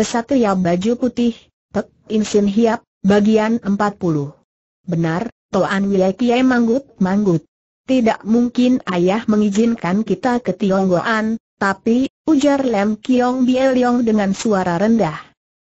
Kesatria baju putih, Pek Insin Hiap, bagian 40. Benar, Toan Wiekie manggut-manggut. Tidak mungkin ayah mengizinkan kita ke Tionggoan, tapi, ujar Lem Kiong Bieliong dengan suara rendah.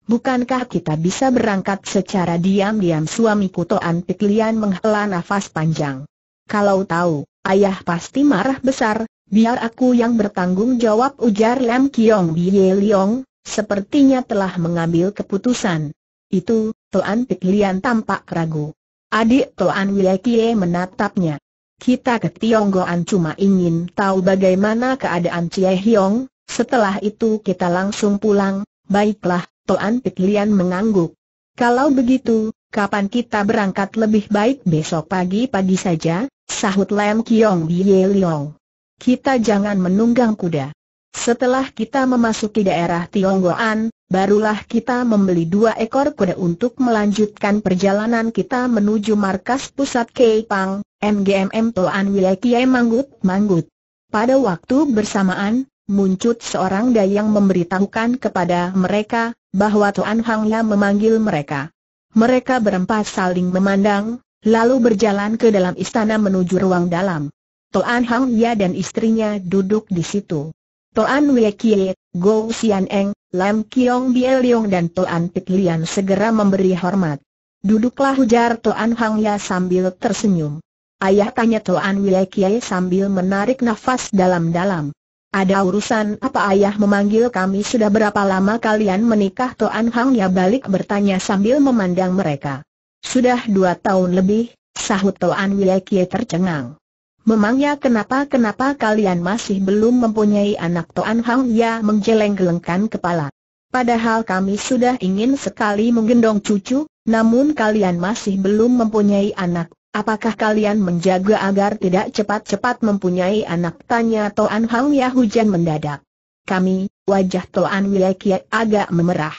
Bukankah kita bisa berangkat secara diam-diam suamiku Toan Piklian menghela nafas panjang. Kalau tahu, ayah pasti marah besar, biar aku yang bertanggung jawab ujar Lem Kiong Bieliong, Sepertinya telah mengambil keputusan. Itu, Tuan Piklian tampak ragu. Adik Tuan Wilekie menatapnya. Kita ke Tionggoan cuma ingin tahu bagaimana keadaan Cie Hiong, setelah itu kita langsung pulang, baiklah, Tuan Piklian mengangguk. Kalau begitu, kapan kita berangkat lebih baik besok pagi-pagi saja, sahut Lam Kiong Bie Liong. Kita jangan menunggang kuda. Setelah kita memasuki daerah Tionggoan, barulah kita membeli dua ekor kuda untuk melanjutkan perjalanan kita menuju markas pusat Keipang, MGMM Toan Wilekie Manggut Manggut. Pada waktu bersamaan, muncul seorang dayang memberitahukan kepada mereka bahwa Tuan Hangya memanggil mereka. Mereka berempat saling memandang, lalu berjalan ke dalam istana menuju ruang dalam. Toan Hangya dan istrinya duduk di situ. Toan Wee Kie, Go Sian Eng, Lam Kiong Bie Leong dan Toan Pit Lian segera memberi hormat. Duduklah hujar Toan Hang Ya sambil tersenyum. Ayah tanya Toan Wee Kie sambil menarik nafas dalam-dalam. Ada urusan apa ayah memanggil kami sudah berapa lama kalian menikah Toan Hang Ya balik bertanya sambil memandang mereka. Sudah dua tahun lebih, sahut Toan Wee Kie tercengang. Memangnya kenapa-kenapa kalian masih belum mempunyai anak Toan Hang Ya menggeleng-gelengkan kepala. Padahal kami sudah ingin sekali menggendong cucu, namun kalian masih belum mempunyai anak. Apakah kalian menjaga agar tidak cepat-cepat mempunyai anak? Tanya Toan Hang Ya hujan mendadak. Kami, wajah Toan Wilekiat agak memerah.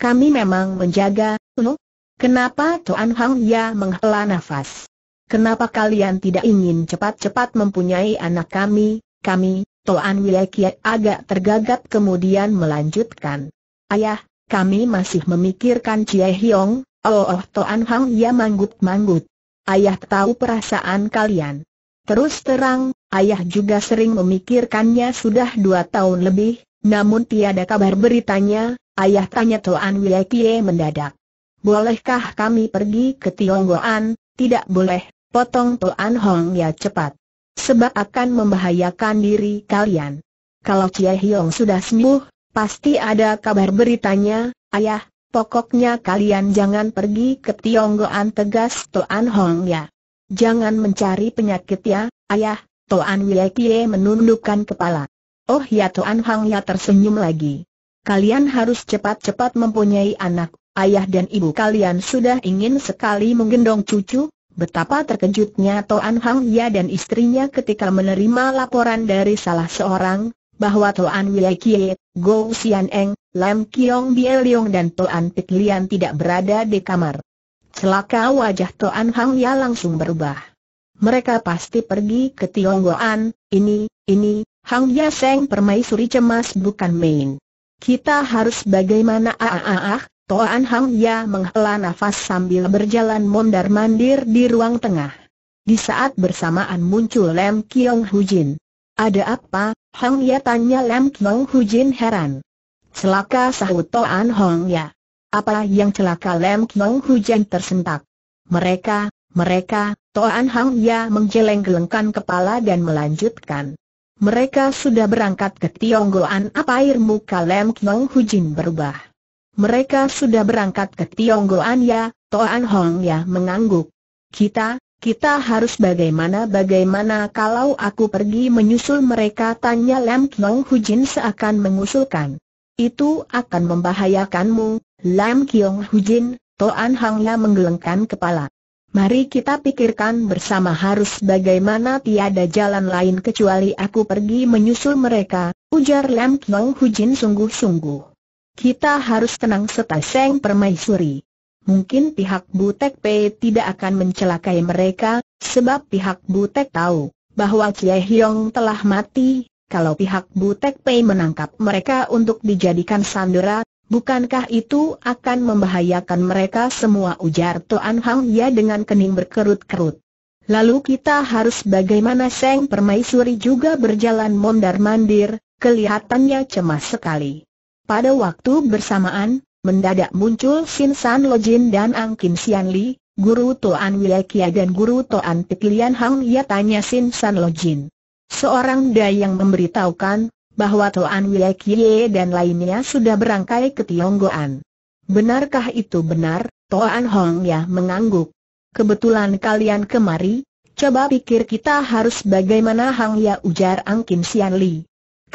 Kami memang menjaga, Kenapa Toan Hang Ya menghela nafas? Kenapa kalian tidak ingin cepat-cepat mempunyai anak kami, kami, Toan Wilekiat agak tergagap kemudian melanjutkan. Ayah, kami masih memikirkan Cie Hiong, oh, oh Toan Hang ya manggut-manggut. Ayah tahu perasaan kalian. Terus terang, ayah juga sering memikirkannya sudah dua tahun lebih, namun tiada kabar beritanya, ayah tanya Toan Wilekie mendadak. Bolehkah kami pergi ke Tionggoan? Tidak boleh, potong Toan Hong ya cepat. Sebab akan membahayakan diri kalian. Kalau Cia Hiong sudah sembuh, pasti ada kabar beritanya, ayah, pokoknya kalian jangan pergi ke Tionggoan tegas Toan Hong ya. Jangan mencari penyakit ya, ayah, Toan Wiekie menundukkan kepala. Oh ya Toan Hong ya tersenyum lagi. Kalian harus cepat-cepat mempunyai anak, ayah dan ibu kalian sudah ingin sekali menggendong cucu, Betapa terkejutnya Toan Hang Ya dan istrinya ketika menerima laporan dari salah seorang, bahwa Toan Wei Kie, Go Xian Eng, Lam Kiong Bie Leong dan Toan Pik Lian tidak berada di kamar. Celaka wajah Toan Hang Ya langsung berubah. Mereka pasti pergi ke Tionggoan, ini, ini, Hang Ya Seng permaisuri cemas bukan main. Kita harus bagaimana ah ah ah, ah. Toan Hang Ya menghela nafas sambil berjalan mondar-mandir di ruang tengah. Di saat bersamaan muncul Lam Kiong Hujin. Ada apa? Hang Ya tanya Lam Kiong Hujin heran. Celaka sahut Toan Hang Ya. Apa yang celaka Lam Kiong Hujin tersentak. Mereka, mereka, Toan Hang Ya menjeleng-gelengkan kepala dan melanjutkan. Mereka sudah berangkat ke Tionggoan apa air muka Lam Kiong Hujin berubah. Mereka sudah berangkat ke Tionggoan ya, Toan Hong ya mengangguk. Kita, kita harus bagaimana-bagaimana kalau aku pergi menyusul mereka tanya Lam Kiong Hujin seakan mengusulkan. Itu akan membahayakanmu, Lam Kiong Hujin, Toan Hong ya menggelengkan kepala. Mari kita pikirkan bersama harus bagaimana tiada jalan lain kecuali aku pergi menyusul mereka, ujar Lam Kiong Hujin sungguh-sungguh. Kita harus tenang setelah Seng Permaisuri. Mungkin pihak Butek P tidak akan mencelakai mereka, sebab pihak Butek tahu bahwa Cie Hyong telah mati. Kalau pihak Butek P menangkap mereka untuk dijadikan sandera, bukankah itu akan membahayakan mereka semua ujar Toan Hang Ya dengan kening berkerut-kerut. Lalu kita harus bagaimana Seng Permaisuri juga berjalan mondar-mandir, kelihatannya cemas sekali. Pada waktu bersamaan, mendadak muncul Sin San Lo Jin dan Ang Kim Sian Li, Guru Toan Wilekia dan Guru Toan Piklian Hang Ya tanya Sin San Lo Jin. Seorang Dayang memberitahukan bahwa Toan Kia dan lainnya sudah berangkai ke Tionggoan. Benarkah itu benar? Toan Hong Ya mengangguk. Kebetulan kalian kemari, coba pikir kita harus bagaimana Hang Ya ujar Ang Kim Sian Li.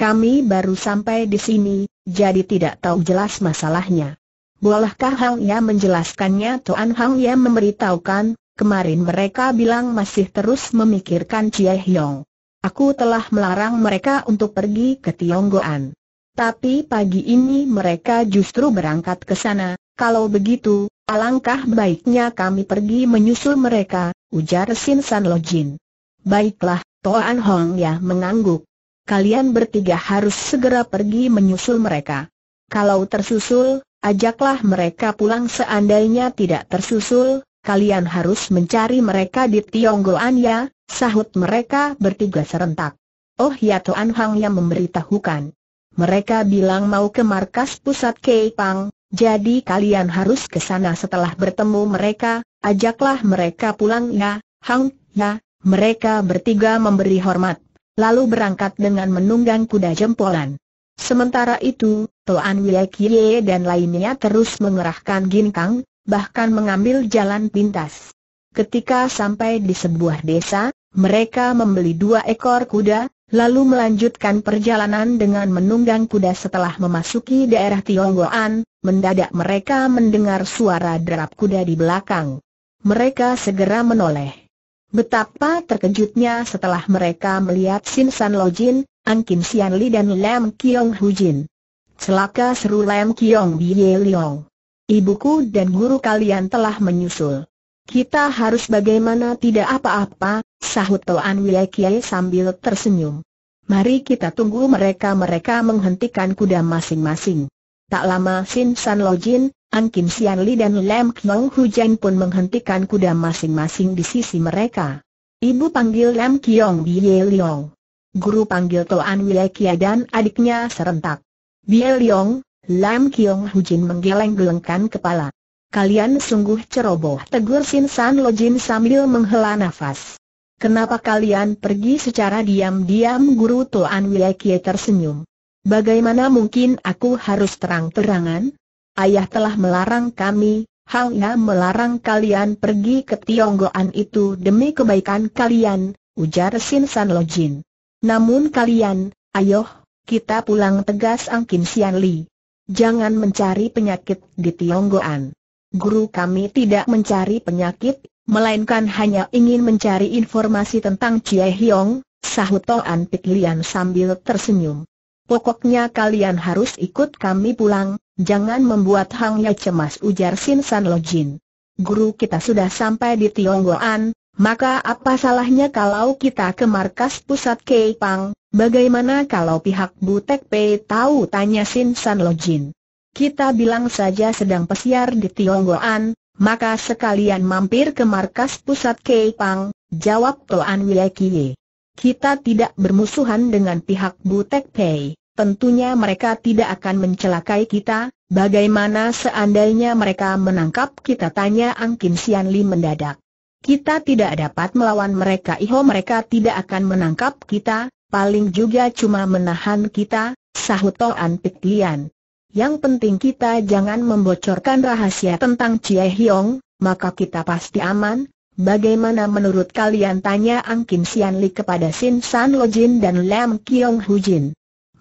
Kami baru sampai di sini, jadi tidak tahu jelas masalahnya. Bolehkah Hang Ya menjelaskannya? Tuan Hang Ya memberitahukan, kemarin mereka bilang masih terus memikirkan Chia Hyong. Aku telah melarang mereka untuk pergi ke Tionggoan. Tapi pagi ini mereka justru berangkat ke sana, kalau begitu, alangkah baiknya kami pergi menyusul mereka, ujar Sin San Lo Jin. Baiklah, Toan Hong Ya mengangguk kalian bertiga harus segera pergi menyusul mereka. Kalau tersusul, ajaklah mereka pulang seandainya tidak tersusul, kalian harus mencari mereka di Tionggoan ya, sahut mereka bertiga serentak. Oh ya Tuan Hang yang memberitahukan. Mereka bilang mau ke markas pusat Keipang, jadi kalian harus ke sana setelah bertemu mereka, ajaklah mereka pulang ya, Hang, ya, mereka bertiga memberi hormat lalu berangkat dengan menunggang kuda jempolan. Sementara itu, Tuan Wei Kie dan lainnya terus mengerahkan ginkang, bahkan mengambil jalan pintas. Ketika sampai di sebuah desa, mereka membeli dua ekor kuda, lalu melanjutkan perjalanan dengan menunggang kuda setelah memasuki daerah Tionggoan, mendadak mereka mendengar suara derap kuda di belakang. Mereka segera menoleh. Betapa terkejutnya setelah mereka melihat Sin San Lo Jin, An Kim Sian Li dan Lam Kiong Hu Jin. Celaka seru Lam Kiong Biye Liong. Ibuku dan guru kalian telah menyusul. Kita harus bagaimana tidak apa-apa, sahut Toan Wei Kiai sambil tersenyum. Mari kita tunggu mereka-mereka menghentikan kuda masing-masing. Tak lama Sin San Lo Jin, An Kim Sian Li dan Lam Hu Hujan pun menghentikan kuda masing-masing di sisi mereka. Ibu panggil Lam Kiong Bie Liong. Guru panggil Toan Wilekia dan adiknya serentak. Bie Liong, Lam Kiong Hujin menggeleng-gelengkan kepala. Kalian sungguh ceroboh tegur Sin San Lo Jin sambil menghela nafas. Kenapa kalian pergi secara diam-diam guru Tuan Wilekia tersenyum. Bagaimana mungkin aku harus terang-terangan? Ayah telah melarang kami, hanya melarang kalian pergi ke Tionggoan itu demi kebaikan kalian, ujar Sin San Lo Jin. Namun kalian, ayoh, kita pulang tegas Ang Angkin Sian Li. Jangan mencari penyakit di Tionggoan. Guru kami tidak mencari penyakit, melainkan hanya ingin mencari informasi tentang Chie Hiong, sahut Toan Pik Lian sambil tersenyum. Pokoknya kalian harus ikut kami pulang, jangan membuat Hang cemas ujar Sin San Lo Jin. Guru kita sudah sampai di Tionggoan, maka apa salahnya kalau kita ke markas pusat Keipang, bagaimana kalau pihak Butek Pei tahu tanya Sin San Lo Jin. Kita bilang saja sedang pesiar di Tionggoan, maka sekalian mampir ke markas pusat Keipang, jawab Toan Wilekiye. Kita tidak bermusuhan dengan pihak Butek Pei tentunya mereka tidak akan mencelakai kita, bagaimana seandainya mereka menangkap kita tanya Angkin Sian Li mendadak. Kita tidak dapat melawan mereka iho mereka tidak akan menangkap kita, paling juga cuma menahan kita, sahut Toan Lian. Yang penting kita jangan membocorkan rahasia tentang Cie Hiong, maka kita pasti aman. Bagaimana menurut kalian tanya Angkin Sian Li kepada Sin San Lo Jin dan Lam Kiong Hu Jin.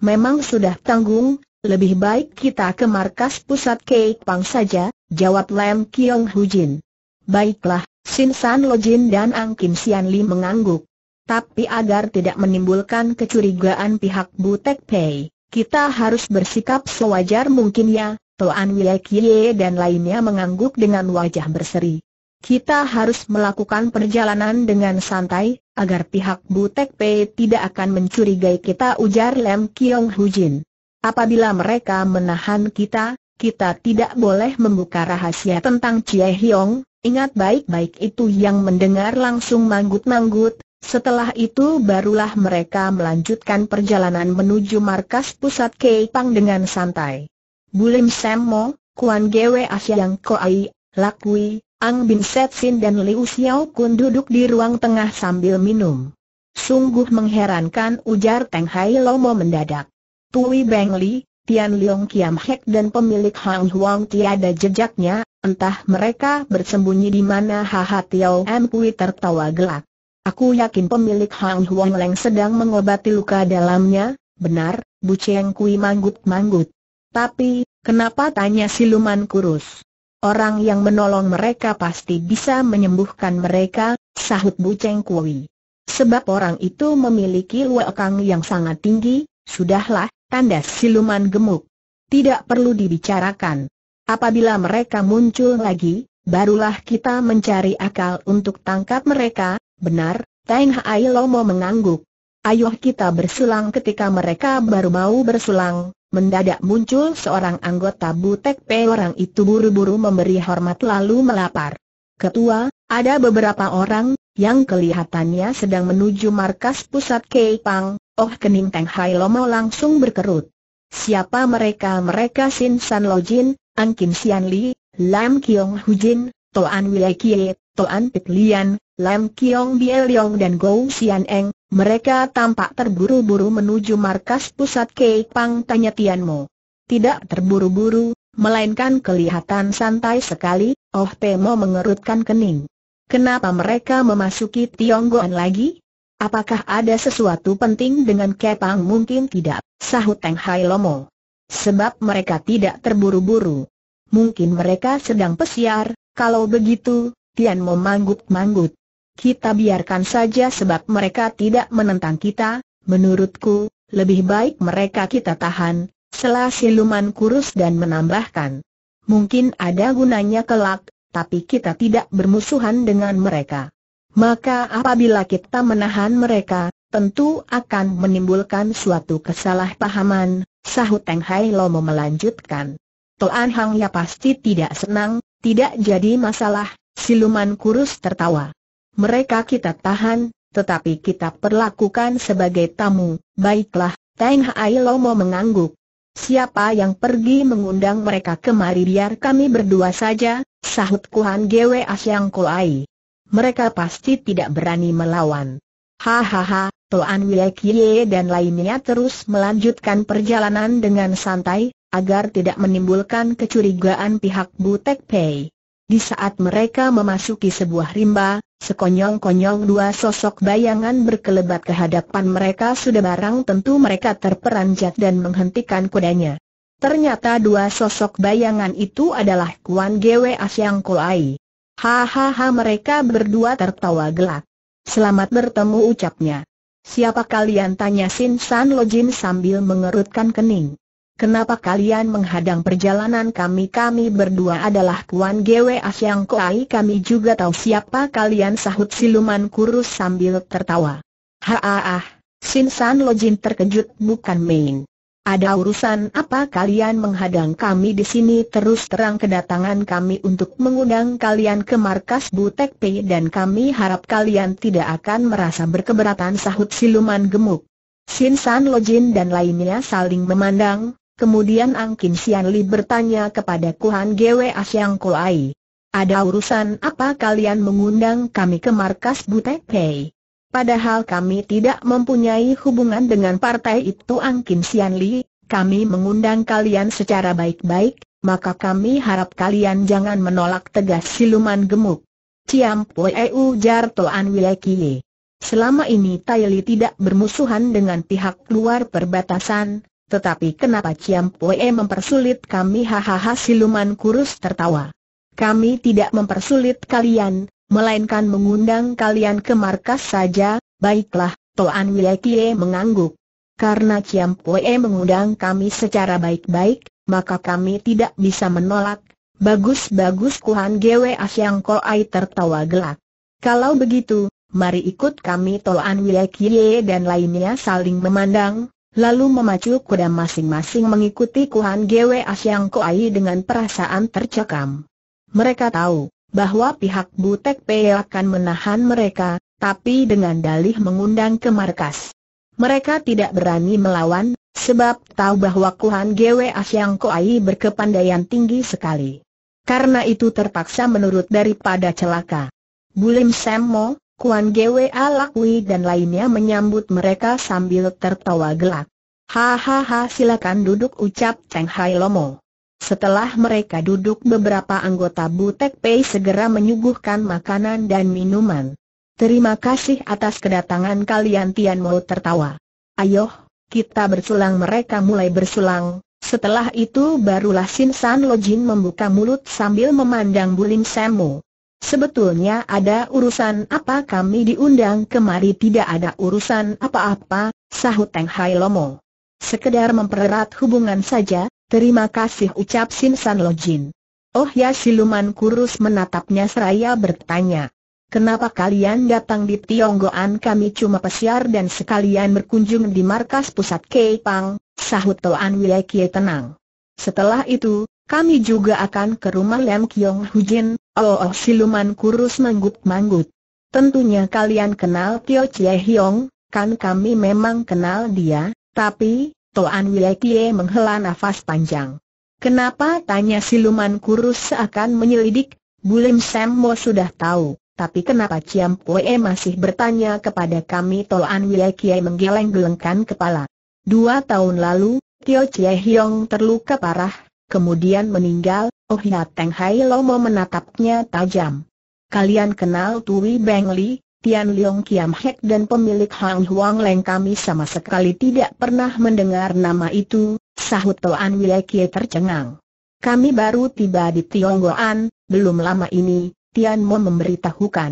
Memang sudah tanggung, lebih baik kita ke markas pusat Keipang Pang saja, jawab Lam Kiong Jin. Baiklah, Sin San Jin dan Ang Kim Sian Li mengangguk. Tapi agar tidak menimbulkan kecurigaan pihak Butek Pei, kita harus bersikap sewajar mungkin ya, Toan Wile Kie dan lainnya mengangguk dengan wajah berseri kita harus melakukan perjalanan dengan santai, agar pihak Butek P tidak akan mencurigai kita ujar Lem Kiong Hujin. Apabila mereka menahan kita, kita tidak boleh membuka rahasia tentang Chie Hiong, ingat baik-baik itu yang mendengar langsung manggut-manggut, setelah itu barulah mereka melanjutkan perjalanan menuju markas pusat Keipang dengan santai. Bulim Semmo, Kuan Gwe Asyang Koai, Lakui, Ang Bin Sin dan Liu Xiao Kun duduk di ruang tengah sambil minum. Sungguh mengherankan ujar Teng Hai Lomo mendadak. Tui Beng Li, Tian Leong Kiam Hek dan pemilik Hang Huang tiada jejaknya, entah mereka bersembunyi di mana Haha Tiao M Pui tertawa gelak. Aku yakin pemilik Hang Huang Leng sedang mengobati luka dalamnya, benar, Bu Cheng Kui manggut-manggut. Tapi, kenapa tanya siluman kurus? Orang yang menolong mereka pasti bisa menyembuhkan mereka, sahut Bu Cheng Kui. Sebab orang itu memiliki luakang yang sangat tinggi, sudahlah, tanda siluman gemuk. Tidak perlu dibicarakan. Apabila mereka muncul lagi, barulah kita mencari akal untuk tangkap mereka, benar, Tengah Hai Lomo mengangguk. Ayuh kita bersulang ketika mereka baru mau bersulang, Mendadak muncul seorang anggota Butek P. Orang itu buru-buru memberi hormat lalu melapar. Ketua, ada beberapa orang, yang kelihatannya sedang menuju markas pusat Keipang, Oh Kening Teng Hai Lomo langsung berkerut. Siapa mereka? Mereka Sin San Lo Jin, An Kim Sian Li, Lam Kiong Hu Jin, Toan Wile Kie, Toan Pit Lian, Lam Kiong Biel Yong dan Gou Sian Eng, mereka tampak terburu-buru menuju markas pusat Kei Pang tanya Tian Mo. Tidak terburu-buru, melainkan kelihatan santai sekali, Oh Mo mengerutkan kening. Kenapa mereka memasuki Tionggoan lagi? Apakah ada sesuatu penting dengan Kepang mungkin tidak, sahut Teng Hai Lomo. Sebab mereka tidak terburu-buru. Mungkin mereka sedang pesiar, kalau begitu, Tian Mo manggut-manggut kita biarkan saja sebab mereka tidak menentang kita, menurutku, lebih baik mereka kita tahan, selah siluman kurus dan menambahkan. Mungkin ada gunanya kelak, tapi kita tidak bermusuhan dengan mereka. Maka apabila kita menahan mereka, tentu akan menimbulkan suatu kesalahpahaman, sahut Teng Hai Lomo melanjutkan. Toan Hang ya pasti tidak senang, tidak jadi masalah, siluman kurus tertawa. Mereka kita tahan, tetapi kita perlakukan sebagai tamu. Baiklah, Teng Hai Lomo mengangguk. Siapa yang pergi mengundang mereka kemari biar kami berdua saja, sahut Kuhan Gwe Asyang Kulai. Mereka pasti tidak berani melawan. Hahaha, Tuan Toan Wilekie dan lainnya terus melanjutkan perjalanan dengan santai, agar tidak menimbulkan kecurigaan pihak Butek Pei. Di saat mereka memasuki sebuah rimba, sekonyong-konyong dua sosok bayangan berkelebat ke hadapan mereka sudah barang tentu mereka terperanjat dan menghentikan kudanya. Ternyata dua sosok bayangan itu adalah Kuan Gwe Asyang Kulai. Hahaha mereka berdua tertawa gelak. Selamat bertemu ucapnya. Siapa kalian tanya Sin San Lo Jin sambil mengerutkan kening. Kenapa kalian menghadang perjalanan kami? Kami berdua adalah Kuan Gwe Asyang Koai kami juga tahu siapa kalian sahut siluman kurus sambil tertawa. Haah, Sin San Jin terkejut bukan main. Ada urusan apa kalian menghadang kami di sini terus terang kedatangan kami untuk mengundang kalian ke markas Butek P dan kami harap kalian tidak akan merasa berkeberatan sahut siluman gemuk. Sin San Jin dan lainnya saling memandang, Kemudian Ang Angkin Sian Li bertanya kepada Kuhan Gwe Asyang Koai. Ada urusan apa kalian mengundang kami ke markas Butek Pei? Padahal kami tidak mempunyai hubungan dengan partai itu Ang Angkin Sian Li, kami mengundang kalian secara baik-baik, maka kami harap kalian jangan menolak tegas siluman gemuk. Ciam Pue u Jar Toan Wilekie. Selama ini Li tidak bermusuhan dengan pihak luar perbatasan, tetapi kenapa Ciam Poe mempersulit kami hahaha siluman kurus tertawa. Kami tidak mempersulit kalian, melainkan mengundang kalian ke markas saja, baiklah, Toan Wilekie mengangguk. Karena Ciam Poe mengundang kami secara baik-baik, maka kami tidak bisa menolak. Bagus-bagus Kuhan Gwe Asyang Koai tertawa gelak. Kalau begitu, mari ikut kami Toan Wilekie dan lainnya saling memandang, lalu memacu kuda masing-masing mengikuti Kuan Gwe Asyang Koai dengan perasaan tercekam. Mereka tahu bahwa pihak Butek Pei akan menahan mereka, tapi dengan dalih mengundang ke markas. Mereka tidak berani melawan, sebab tahu bahwa Kuan Gwe Asyang Koai berkepandaian tinggi sekali. Karena itu terpaksa menurut daripada celaka. Bulim Semmo, Kuan Gwa Lakui dan lainnya menyambut mereka sambil tertawa gelak. Hahaha silakan duduk ucap Cheng Hai Lomo. Setelah mereka duduk beberapa anggota Butek Pei segera menyuguhkan makanan dan minuman. Terima kasih atas kedatangan kalian Tian Mo tertawa. Ayo, kita bersulang mereka mulai bersulang. Setelah itu barulah Sin San Lo Jin membuka mulut sambil memandang Bulim Semu. Sebetulnya ada urusan apa kami diundang kemari tidak ada urusan apa-apa, sahut Teng Hai Lomo. Sekedar mempererat hubungan saja, terima kasih ucap Sin San Lo Jin. Oh ya siluman kurus menatapnya seraya bertanya. Kenapa kalian datang di Tionggoan kami cuma pesiar dan sekalian berkunjung di markas pusat Pang, sahut Toan Wilekie tenang. Setelah itu, kami juga akan ke rumah Lem Kiong Hujin, oh, oh, siluman kurus manggut-manggut. Tentunya kalian kenal Tio Chie Hiong, kan kami memang kenal dia, tapi, Toan Wile Kie menghela nafas panjang. Kenapa tanya siluman kurus seakan menyelidik, Bulim Sam Mo sudah tahu, tapi kenapa Ciam Pue masih bertanya kepada kami Toan Wile Kie menggeleng-gelengkan kepala. Dua tahun lalu, Tio Chie Hiong terluka parah, kemudian meninggal, Oh Ya Teng Hai Lomo menatapnya tajam. Kalian kenal Tui Beng Li, Tian Leong Kiam Hek dan pemilik Hang Huang Leng kami sama sekali tidak pernah mendengar nama itu, sahut Toan Kie tercengang. Kami baru tiba di Tionggoan, belum lama ini, Tian Mo memberitahukan.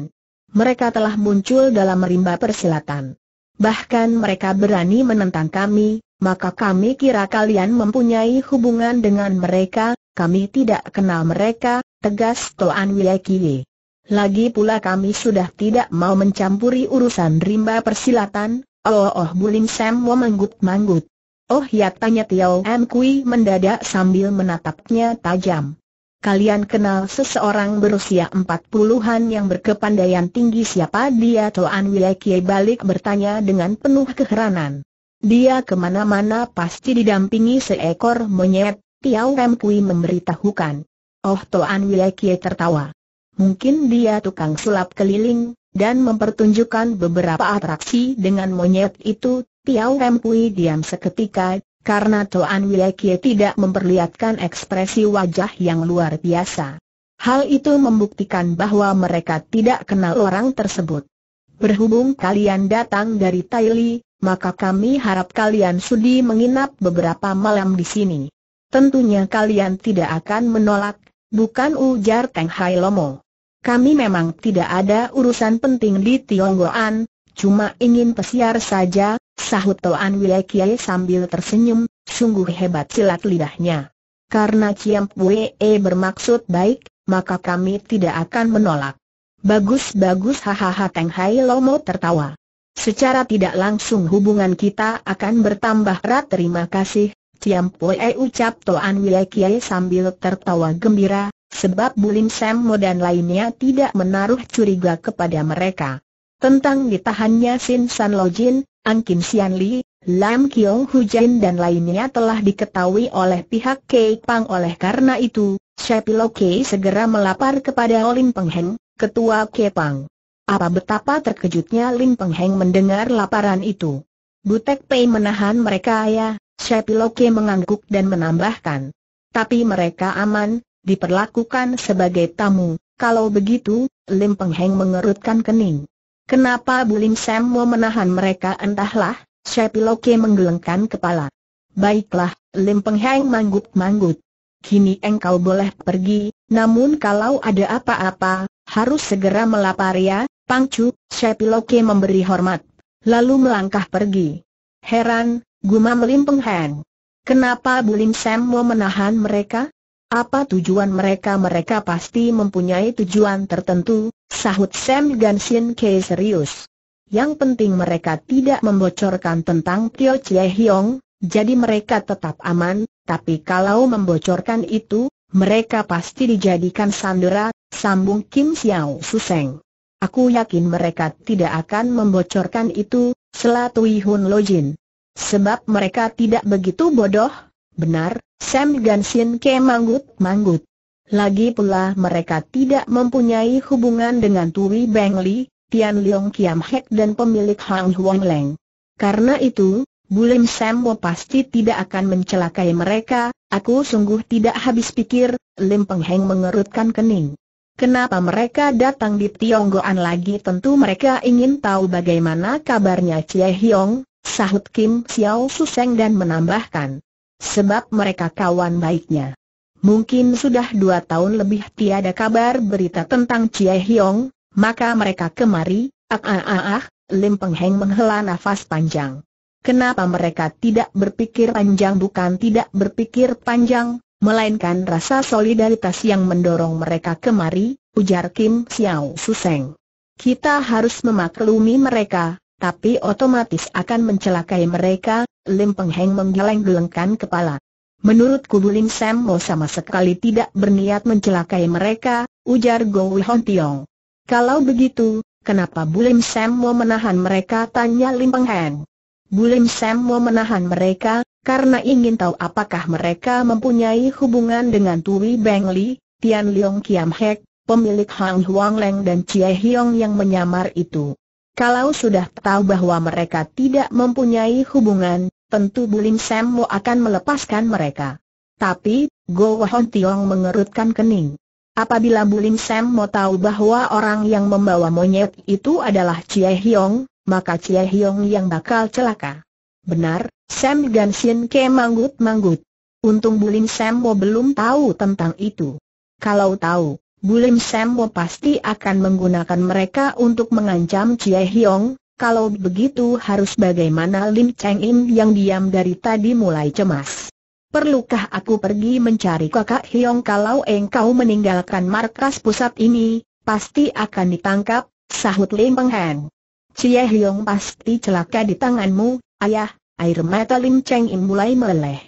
Mereka telah muncul dalam rimba persilatan. Bahkan mereka berani menentang kami, maka kami kira kalian mempunyai hubungan dengan mereka, kami tidak kenal mereka, tegas Toan Wiekie. Lagi pula kami sudah tidak mau mencampuri urusan rimba persilatan, oh oh Bulim Sam menggut manggut Oh ya tanya Tiao M. Kui mendadak sambil menatapnya tajam. Kalian kenal seseorang berusia empat puluhan yang berkepandaian tinggi siapa dia Toan Wiekie balik bertanya dengan penuh keheranan. Dia kemana-mana pasti didampingi seekor monyet, Tiau Ram memberitahukan. Oh Toan Wiekie tertawa. Mungkin dia tukang sulap keliling, dan mempertunjukkan beberapa atraksi dengan monyet itu, Tiau Ram diam seketika, karena Toan Wiekie tidak memperlihatkan ekspresi wajah yang luar biasa. Hal itu membuktikan bahwa mereka tidak kenal orang tersebut. Berhubung kalian datang dari Thailand, maka kami harap kalian sudi menginap beberapa malam di sini. Tentunya kalian tidak akan menolak, bukan ujar Teng Hai Lomo. Kami memang tidak ada urusan penting di Tionggoan, cuma ingin pesiar saja, sahut Toan Kiai sambil tersenyum, sungguh hebat silat lidahnya. Karena Ciam Pue e bermaksud baik, maka kami tidak akan menolak. Bagus-bagus hahaha Teng Hai Lomo tertawa. Secara tidak langsung hubungan kita akan bertambah erat terima kasih, Tiam Poe ucap Toan Wile Kiai sambil tertawa gembira, sebab Bulim Semmo dan lainnya tidak menaruh curiga kepada mereka. Tentang ditahannya Sin San Ang Kim Sian Li, Lam Kiong Jin dan lainnya telah diketahui oleh pihak Kei Pang oleh karena itu, Shepilo Kei segera melapar kepada Olim Pengheng, Ketua Kei Pang. Apa betapa terkejutnya Lim Peng Heng mendengar laparan itu. Butek Pei menahan mereka ayah, Shepiloke mengangguk dan menambahkan. Tapi mereka aman, diperlakukan sebagai tamu, kalau begitu, Lim Peng Heng mengerutkan kening. Kenapa Bu Lim Sam mau menahan mereka entahlah, Shepiloke menggelengkan kepala. Baiklah, Lim Peng Heng manggut-manggut. Kini engkau boleh pergi, namun kalau ada apa-apa, harus segera melapar ya, Pangcu, Shepiloke memberi hormat. Lalu melangkah pergi. Heran, gumam Lim Peng Heng. Kenapa Bulim Sam mau menahan mereka? Apa tujuan mereka? Mereka pasti mempunyai tujuan tertentu, sahut Sam Ganshin Kei serius. Yang penting mereka tidak membocorkan tentang Tio Chie Hiong, jadi mereka tetap aman, tapi kalau membocorkan itu, mereka pasti dijadikan sandera, sambung Kim Xiao Suseng. Aku yakin mereka tidak akan membocorkan itu, selatui Hun Lojin. Sebab mereka tidak begitu bodoh, benar, Sam Gansin ke manggut-manggut. Lagi pula mereka tidak mempunyai hubungan dengan Tui Beng Li, Tian Leong Kiam Hek dan pemilik Hang Huang Leng. Karena itu, Bulim Sambo pasti tidak akan mencelakai mereka, aku sungguh tidak habis pikir, Lim Pengheng mengerutkan kening. Kenapa mereka datang di Tionggoan lagi tentu mereka ingin tahu bagaimana kabarnya Chie Hiong, sahut Kim Xiao Suseng dan menambahkan. Sebab mereka kawan baiknya. Mungkin sudah dua tahun lebih tiada kabar berita tentang Chie Hiong, maka mereka kemari, ah ah ah ah, Lim Peng Heng menghela nafas panjang. Kenapa mereka tidak berpikir panjang bukan tidak berpikir panjang, melainkan rasa solidaritas yang mendorong mereka kemari, ujar Kim Xiao Suseng. Kita harus memaklumi mereka, tapi otomatis akan mencelakai mereka, Lim Peng Heng menggeleng-gelengkan kepala. Menurut kubu Lim Sam Mo sama sekali tidak berniat mencelakai mereka, ujar Go Hon Tiong. Kalau begitu, kenapa Bu Lim Sam Mo menahan mereka? Tanya Lim Peng Heng. Bu Lim Sam Mo menahan mereka, karena ingin tahu apakah mereka mempunyai hubungan dengan Tui Beng Li, Tian Leong Kiam Hek, pemilik Hang Huang Leng dan Chie Hiong yang menyamar itu. Kalau sudah tahu bahwa mereka tidak mempunyai hubungan, tentu Bulim Semmo akan melepaskan mereka. Tapi, Go Wahon Tiong mengerutkan kening. Apabila Bulim Sam mau tahu bahwa orang yang membawa monyet itu adalah Chie Hiong, maka Chie Hiong yang bakal celaka. Benar, Sam dan Sin Ke manggut-manggut. Untung Bulim Sambo belum tahu tentang itu. Kalau tahu, Bulim Sambo pasti akan menggunakan mereka untuk mengancam Chie Hiong. kalau begitu harus bagaimana Lim Cheng Im yang diam dari tadi mulai cemas. Perlukah aku pergi mencari kakak Hiong kalau engkau meninggalkan markas pusat ini, pasti akan ditangkap, sahut Lim Peng Heng. Chie Hiong pasti celaka di tanganmu, ayah, Air mata Lim Cheng Im mulai meleleh.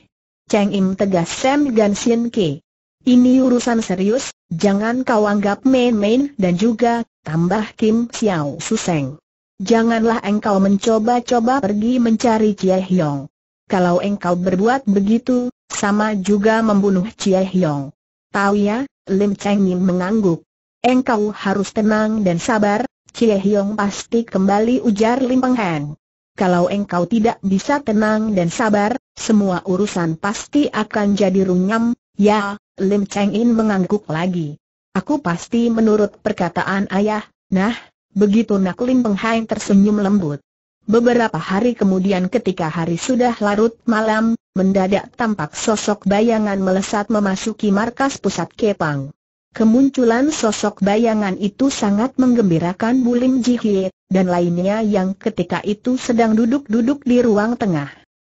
Cheng Im tegas Sam Gan Sien Ke. Ini urusan serius, jangan kau anggap main-main dan juga, tambah Kim Xiao Suseng. Janganlah engkau mencoba-coba pergi mencari Chia Hyong. Kalau engkau berbuat begitu, sama juga membunuh Chia Hyong. Tahu ya, Lim Cheng Im mengangguk. Engkau harus tenang dan sabar, Chia Hyong pasti kembali ujar Lim Peng Heng. Kalau engkau tidak bisa tenang dan sabar, semua urusan pasti akan jadi runyam, ya, Lim Cheng In mengangguk lagi. Aku pasti menurut perkataan ayah, nah, begitu nak Lim Peng Hai tersenyum lembut. Beberapa hari kemudian ketika hari sudah larut malam, mendadak tampak sosok bayangan melesat memasuki markas pusat Kepang. Kemunculan sosok bayangan itu sangat menggembirakan Bulim Jihye, dan lainnya yang ketika itu sedang duduk-duduk di ruang tengah.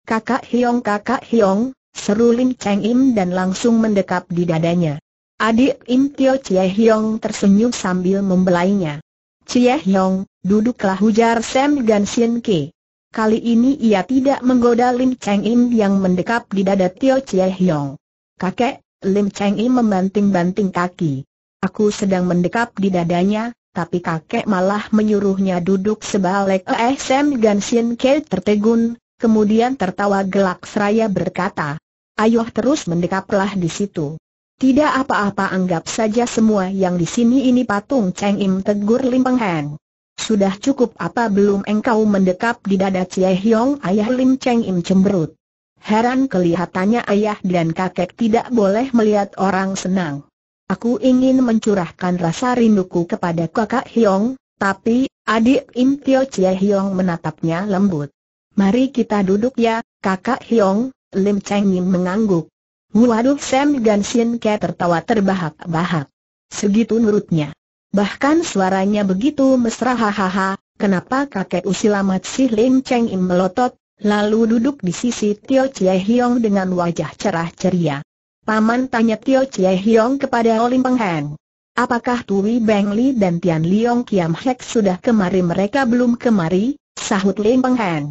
Kakak Hiong kakak Hiong, seru Lim Cheng Im dan langsung mendekap di dadanya. Adik Im Tio Cie Hiong tersenyum sambil membelainya. Cie Hiong, duduklah hujar Sam Gan Sien Ke. Kali ini ia tidak menggoda Lim Cheng Im yang mendekap di dada Tio Cie Hiong. Kakek, Lim Cheng Im membanting-banting kaki. Aku sedang mendekap di dadanya, tapi kakek malah menyuruhnya duduk sebalik ESM eh, Gansin Ke tertegun, kemudian tertawa gelak seraya berkata, Ayuh terus mendekaplah di situ. Tidak apa-apa anggap saja semua yang di sini ini patung Cheng Im tegur Lim Peng Heng. Sudah cukup apa belum engkau mendekap di dada Cie Hiong ayah Lim Cheng Im cemberut. Heran kelihatannya ayah dan kakek tidak boleh melihat orang senang. Aku ingin mencurahkan rasa rinduku kepada kakak Hiong, tapi, adik Im Tio Chie Hiong menatapnya lembut. Mari kita duduk ya, kakak Hiong, Lim Cheng Ying mengangguk. Waduh Sam Gansin Ke tertawa terbahak-bahak. Segitu nurutnya. Bahkan suaranya begitu mesra hahaha, kenapa kakek usil amat si Lim Cheng Im melotot, lalu duduk di sisi Tio Chie Hiong dengan wajah cerah ceria. Paman tanya Tio Chie Hiong kepada Olim Peng Heng. Apakah Tui Beng Li dan Tian Liong Kiam Hek sudah kemari mereka belum kemari? Sahut Lim Peng Heng.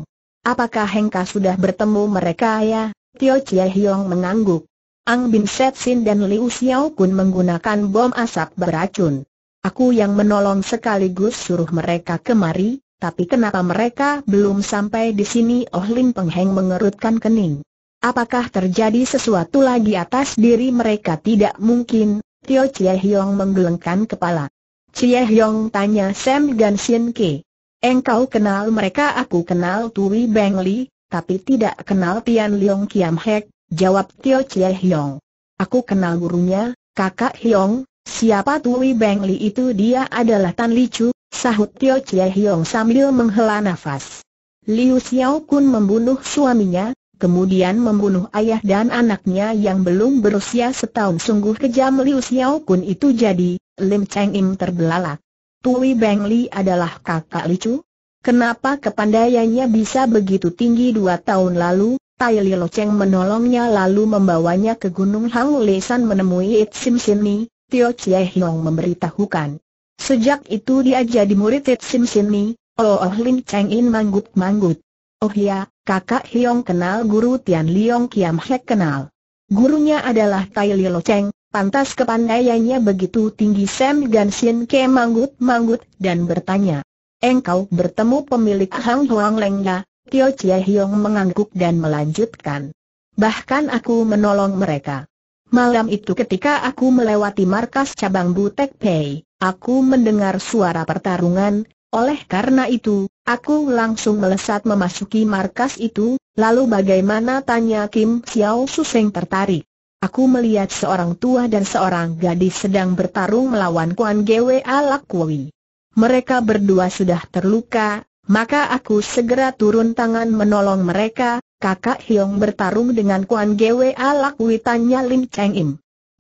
Apakah Hengka sudah bertemu mereka ya? Tio Chie Hiong mengangguk. Ang Bin Set Sin dan Liu Xiao Kun menggunakan bom asap beracun. Aku yang menolong sekaligus suruh mereka kemari, tapi kenapa mereka belum sampai di sini? Oh Lim Heng mengerutkan kening. Apakah terjadi sesuatu lagi atas diri mereka tidak mungkin, Tio Chie Hyong menggelengkan kepala. Chie Hyong tanya Sam Gan Sien Ke. Engkau kenal mereka aku kenal Tui Beng Li, tapi tidak kenal Tian Leong Kiam Hek, jawab Tio Chie Hyong. Aku kenal gurunya, kakak Hyong, siapa Tui Beng Li itu dia adalah Tan Li Chu, sahut Tio Chie Hyong sambil menghela nafas. Liu Xiao Kun membunuh suaminya, kemudian membunuh ayah dan anaknya yang belum berusia setahun sungguh kejam Liu Xiao Kun itu jadi, Lim Cheng Im terbelalak. Tui Beng Li adalah kakak Licu? Kenapa kepandaiannya bisa begitu tinggi dua tahun lalu? Tai Li Lo Cheng menolongnya lalu membawanya ke Gunung Hang Lesan menemui It Sim Ni, Tio Chie Hiong memberitahukan. Sejak itu dia jadi murid It Sim Ni, Oh Oh Lim Cheng In manggut-manggut. Oh ya, kakak Hiong kenal guru Tian Liong Kiam Hek kenal. Gurunya adalah Tai Lo Cheng, pantas kepandaiannya begitu tinggi Sam Sin ke manggut-manggut dan bertanya. Engkau bertemu pemilik Hang Huang Leng Ya, Tio Chia Hiong mengangguk dan melanjutkan. Bahkan aku menolong mereka. Malam itu ketika aku melewati markas cabang Butek Pei, aku mendengar suara pertarungan, oleh karena itu, aku langsung melesat memasuki markas itu, lalu bagaimana tanya Kim Xiao Suseng tertarik. Aku melihat seorang tua dan seorang gadis sedang bertarung melawan Kuan Gwe Alak Kui. Mereka berdua sudah terluka, maka aku segera turun tangan menolong mereka, kakak Hiong bertarung dengan Kuan Gwe Alak Kui tanya Lim Cheng Im.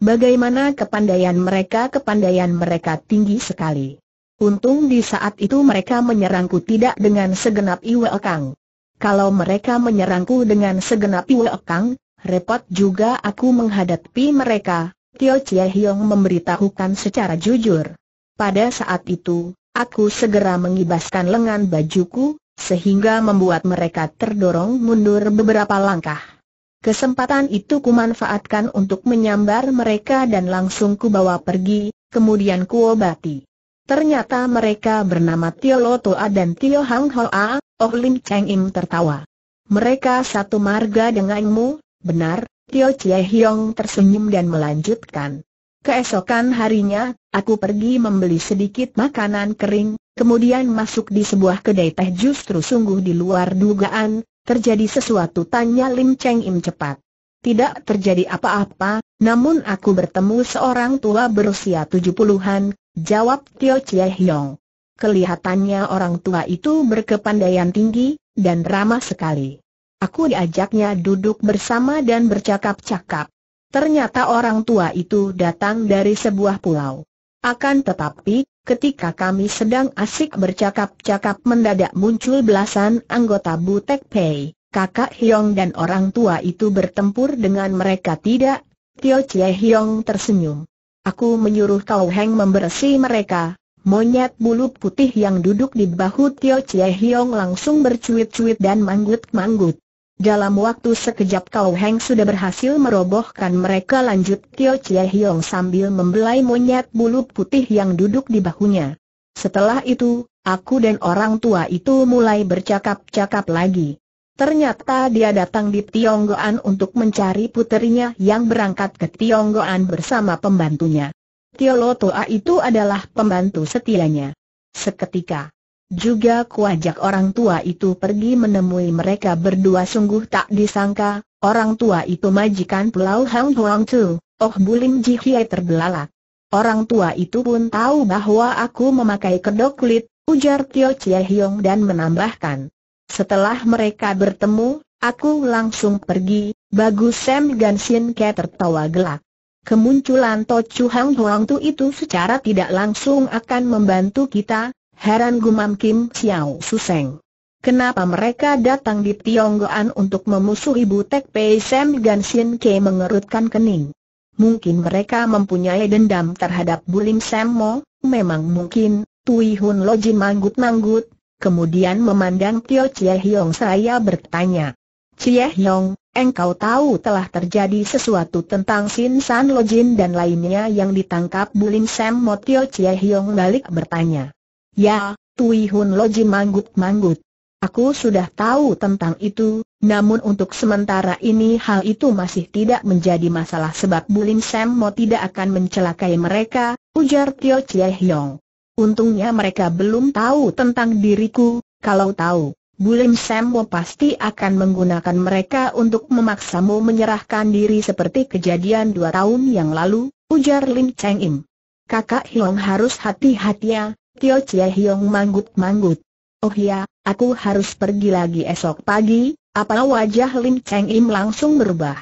Bagaimana kepandaian mereka? Kepandaian mereka tinggi sekali. Untung di saat itu mereka menyerangku tidak dengan segenap Iwel Kang. Kalau mereka menyerangku dengan segenap Iwel Kang, repot juga aku menghadapi mereka. Tio Chie Hiong memberitahukan secara jujur. Pada saat itu, aku segera mengibaskan lengan bajuku, sehingga membuat mereka terdorong mundur beberapa langkah. Kesempatan itu kumanfaatkan untuk menyambar mereka dan langsung kubawa pergi, kemudian kuobati. Ternyata mereka bernama Tio Lotoa dan Tio Hang Hoa, Oh Lim Cheng Im tertawa. Mereka satu marga denganmu, benar, Tio Chie Hiong tersenyum dan melanjutkan. Keesokan harinya, aku pergi membeli sedikit makanan kering, kemudian masuk di sebuah kedai teh justru sungguh di luar dugaan, terjadi sesuatu tanya Lim Cheng Im cepat. Tidak terjadi apa-apa, namun aku bertemu seorang tua berusia tujuh puluhan. Jawab Tio Chie Hiong. Kelihatannya orang tua itu berkepandaian tinggi, dan ramah sekali. Aku diajaknya duduk bersama dan bercakap-cakap. Ternyata orang tua itu datang dari sebuah pulau. Akan tetapi, ketika kami sedang asik bercakap-cakap mendadak muncul belasan anggota Butek Pei, kakak Hiong dan orang tua itu bertempur dengan mereka tidak, Tio Chie Hiong tersenyum. Aku menyuruh Kau Heng membersih mereka. Monyet bulu putih yang duduk di bahu Tio Chie Hiong langsung bercuit-cuit dan manggut-manggut. Dalam waktu sekejap Kau Heng sudah berhasil merobohkan mereka lanjut Tio Chie Hiong sambil membelai monyet bulu putih yang duduk di bahunya. Setelah itu, aku dan orang tua itu mulai bercakap-cakap lagi. Ternyata dia datang di Tionggoan untuk mencari puterinya yang berangkat ke Tionggoan bersama pembantunya. Tiolotoa itu adalah pembantu setianya. Seketika, juga kuajak orang tua itu pergi menemui mereka berdua sungguh tak disangka, orang tua itu majikan Pulau Hang Huang Tu, Oh Bulim Jihye terbelalak. Orang tua itu pun tahu bahwa aku memakai kedok kulit, ujar Tio Chie Hiong dan menambahkan. Setelah mereka bertemu, aku langsung pergi, bagus Sam Gansin Ke tertawa gelak. Kemunculan To Chu Hang Huang Tu itu secara tidak langsung akan membantu kita, heran gumam Kim Xiao Suseng. Kenapa mereka datang di Tionggoan untuk memusuhi Butek Pei Sam Gansin Ke mengerutkan kening? Mungkin mereka mempunyai dendam terhadap Bulim Sam Mo, memang mungkin, Tui Hun Lojin manggut-manggut, kemudian memandang Tio Chie Hiong saya bertanya. Chie Hiong, engkau tahu telah terjadi sesuatu tentang Sin San Lo Jin dan lainnya yang ditangkap Bulim Sam Mo Tio Chie Hiong balik bertanya. Ya, Tui Hun Jin manggut-manggut. Aku sudah tahu tentang itu, namun untuk sementara ini hal itu masih tidak menjadi masalah sebab Bulim Sam Mo tidak akan mencelakai mereka, ujar Tio Chie Hiong. Untungnya mereka belum tahu tentang diriku, kalau tahu, Bulim Sembo pasti akan menggunakan mereka untuk memaksamu menyerahkan diri seperti kejadian dua tahun yang lalu, ujar Lin Cheng Im. Kakak Hiong harus hati-hati ya, Tio Chie Hiong manggut-manggut. Oh ya, aku harus pergi lagi esok pagi, apa wajah Lin Cheng Im langsung berubah.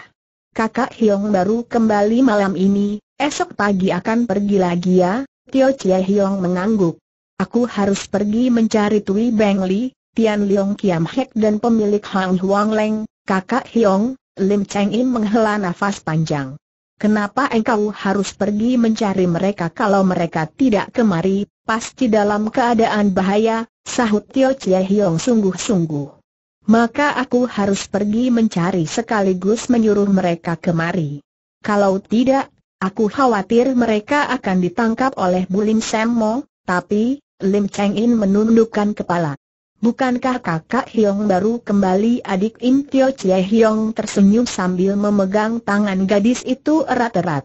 Kakak Hiong baru kembali malam ini, esok pagi akan pergi lagi ya, Tio Chie Hiong mengangguk. Aku harus pergi mencari Tui Beng Li, Tian Leong Kiam Hek dan pemilik Hang Huang Leng, kakak Hiong, Lim Cheng Im menghela nafas panjang. Kenapa engkau harus pergi mencari mereka kalau mereka tidak kemari, pasti dalam keadaan bahaya, sahut Tio Chie Hiong sungguh-sungguh. Maka aku harus pergi mencari sekaligus menyuruh mereka kemari. Kalau tidak, Aku khawatir mereka akan ditangkap oleh Bulim Semmo, tapi, Lim Cheng In menundukkan kepala. Bukankah kakak Hiong baru kembali adik Im Tio Chie Hiong tersenyum sambil memegang tangan gadis itu erat-erat.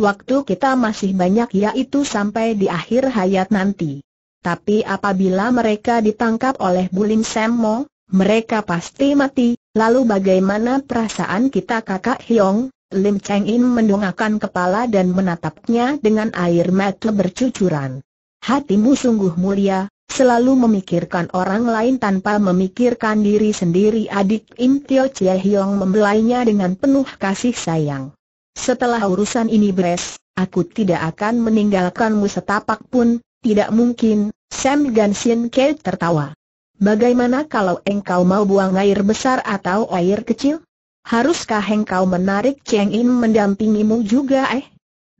Waktu kita masih banyak yaitu sampai di akhir hayat nanti. Tapi apabila mereka ditangkap oleh Bulim Semmo, mereka pasti mati, lalu bagaimana perasaan kita kakak Hiong? Lim Cheng In mendongakkan kepala dan menatapnya dengan air mata bercucuran. Hatimu sungguh mulia, selalu memikirkan orang lain tanpa memikirkan diri sendiri adik Im Tio Chie Hiong membelainya dengan penuh kasih sayang. Setelah urusan ini beres, aku tidak akan meninggalkanmu setapak pun, tidak mungkin, Sam Ganshin Ke tertawa. Bagaimana kalau engkau mau buang air besar atau air kecil? Haruskah engkau menarik Cheng In mendampingimu juga eh?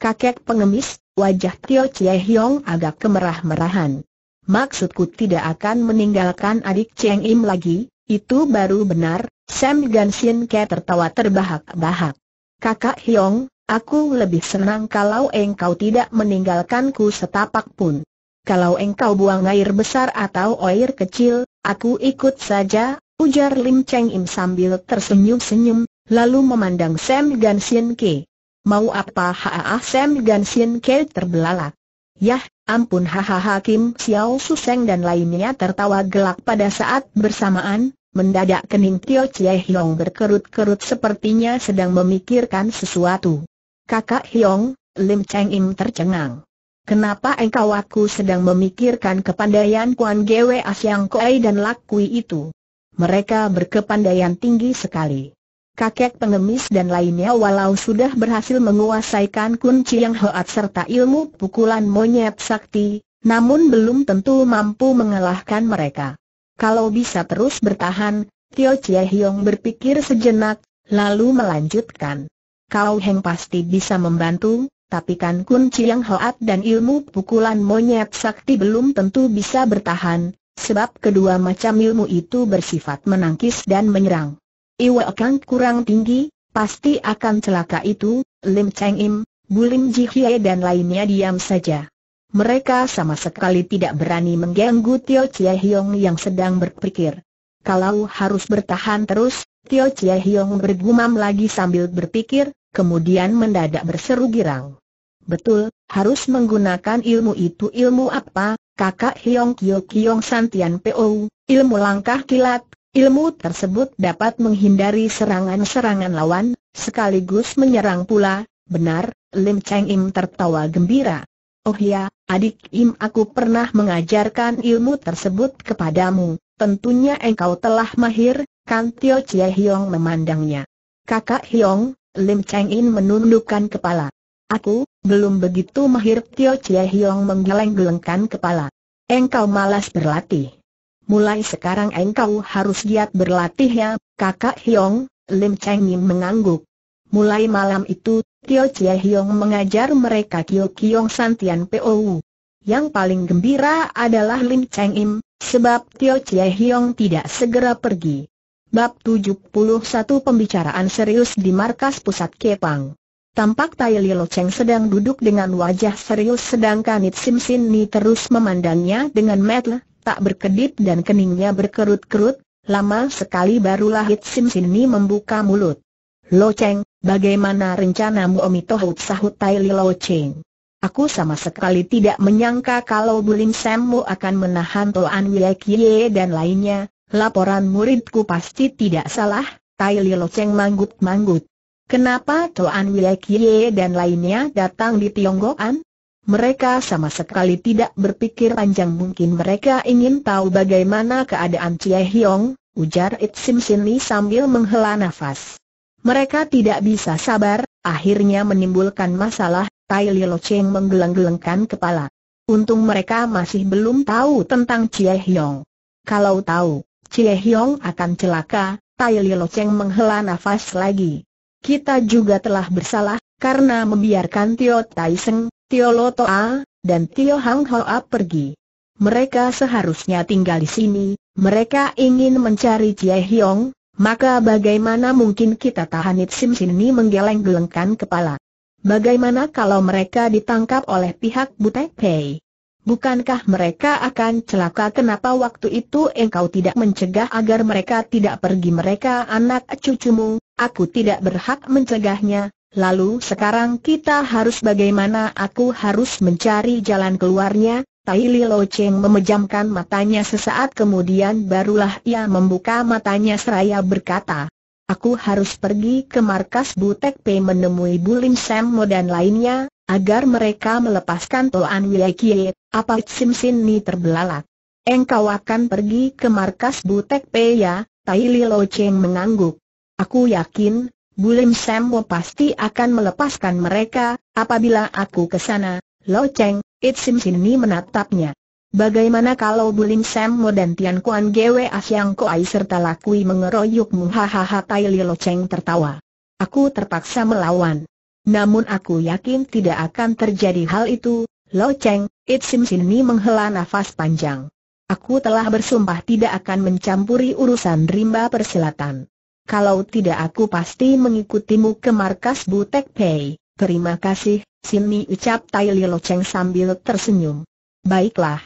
Kakek pengemis, wajah Tio Chie Hiong agak kemerah-merahan. Maksudku tidak akan meninggalkan adik Cheng Im lagi, itu baru benar, Sam Gan Gansin Ke tertawa terbahak-bahak. Kakak Hiong, aku lebih senang kalau engkau tidak meninggalkanku setapak pun. Kalau engkau buang air besar atau air kecil, aku ikut saja, Ujar Lim Cheng Im sambil tersenyum-senyum, lalu memandang Sam Gan Sien Ke. Mau apa ha-ha-ha Sam Gan Sien Ke terbelalak. Yah, ampun hahaha Kim Xiao Seng dan lainnya tertawa gelak pada saat bersamaan, mendadak kening Tio Chie Hiong berkerut-kerut sepertinya sedang memikirkan sesuatu. Kakak Hiong, Lim Cheng Im tercengang. Kenapa engkau aku sedang memikirkan kepandaian Kuan Gwe Asiang Koei dan Lakui itu? Mereka berkepandaian tinggi sekali. Kakek pengemis dan lainnya walau sudah berhasil menguasai kunci yang hoat serta ilmu pukulan monyet sakti, namun belum tentu mampu mengalahkan mereka. Kalau bisa terus bertahan, Tio Chie Hiong berpikir sejenak, lalu melanjutkan. Kau Heng pasti bisa membantu, tapi kan kunci yang hoat dan ilmu pukulan monyet sakti belum tentu bisa bertahan, Sebab kedua macam ilmu itu bersifat menangkis dan menyerang. Iwa Kang kurang tinggi, pasti akan celaka itu, Lim Cheng Im, Bulim Ji Hye dan lainnya diam saja. Mereka sama sekali tidak berani mengganggu Tio Chia Hiong yang sedang berpikir. Kalau harus bertahan terus, Tio Chia Hiong bergumam lagi sambil berpikir, kemudian mendadak berseru girang. Betul, harus menggunakan ilmu itu ilmu apa, kakak Hyong Kyo Kyong Santian Po, ilmu langkah kilat, ilmu tersebut dapat menghindari serangan-serangan lawan, sekaligus menyerang pula, benar, Lim Cheng Im tertawa gembira. Oh ya, adik Im aku pernah mengajarkan ilmu tersebut kepadamu, tentunya engkau telah mahir, kan Tio Chie Hyong memandangnya. Kakak Hyong, Lim Cheng Im menundukkan kepala. Aku, belum begitu mahir Tio Chie Hiong menggeleng-gelengkan kepala. Engkau malas berlatih. Mulai sekarang engkau harus giat berlatih ya, kakak Hiong, Lim Cheng mengangguk. Mulai malam itu, Tio Chie Hiong mengajar mereka Kio Kiong Santian POU. Yang paling gembira adalah Lim Cheng Im, sebab Tio Chie Hiong tidak segera pergi. Bab 71 Pembicaraan Serius di Markas Pusat Kepang Tampak Tai Lilo Cheng sedang duduk dengan wajah serius sedangkan It Sim Sin Ni terus memandangnya dengan metle, tak berkedip dan keningnya berkerut-kerut, lama sekali barulah It Sim Sin Ni membuka mulut. Lo Cheng, bagaimana rencanamu Omi Tohut sahut Tai Lilo Cheng? Aku sama sekali tidak menyangka kalau Bulim Sammu akan menahan Toan Kie dan lainnya, laporan muridku pasti tidak salah, Tai Lilo Cheng manggut-manggut. Kenapa Toan Wiekie dan lainnya datang di Tionggoan? Mereka sama sekali tidak berpikir panjang mungkin mereka ingin tahu bagaimana keadaan Chie Hiong, ujar It Sim sambil menghela nafas. Mereka tidak bisa sabar, akhirnya menimbulkan masalah, Tai Lo Cheng menggeleng-gelengkan kepala. Untung mereka masih belum tahu tentang Chie Hiong. Kalau tahu, Chie Hiong akan celaka, Tai Lo Cheng menghela nafas lagi kita juga telah bersalah, karena membiarkan Tio Tai Seng, Tio Lo Toa, dan Tio Hang Hoa pergi. Mereka seharusnya tinggal di sini, mereka ingin mencari Jie Hyong, maka bagaimana mungkin kita tahan It Sim Sini menggeleng-gelengkan kepala. Bagaimana kalau mereka ditangkap oleh pihak Butek Pei? Bukankah mereka akan celaka kenapa waktu itu engkau tidak mencegah agar mereka tidak pergi mereka anak cucumu, Aku tidak berhak mencegahnya, lalu sekarang kita harus bagaimana aku harus mencari jalan keluarnya, Tai Li Lo Cheng memejamkan matanya sesaat kemudian barulah ia membuka matanya seraya berkata, Aku harus pergi ke markas Butek P menemui Bulim Sam dan lainnya, agar mereka melepaskan Toan Kie, apa Sim Sin Ni terbelalak. Engkau akan pergi ke markas Butek P ya, Tai Li Lo Cheng mengangguk. Aku yakin, Bulim Sembo pasti akan melepaskan mereka, apabila aku ke sana, Lo Cheng, It Sim Sini menatapnya. Bagaimana kalau Bulim Sembo dan Tian Kuan Gwe Asyang Koai serta Lakui mengeroyokmu hahaha Tai Li Lo Cheng tertawa. Aku terpaksa melawan. Namun aku yakin tidak akan terjadi hal itu, Lo Cheng, It Sim Sini menghela nafas panjang. Aku telah bersumpah tidak akan mencampuri urusan rimba persilatan kalau tidak aku pasti mengikutimu ke markas Butek Pei. Terima kasih, Simi ucap Tai Lo Cheng sambil tersenyum. Baiklah.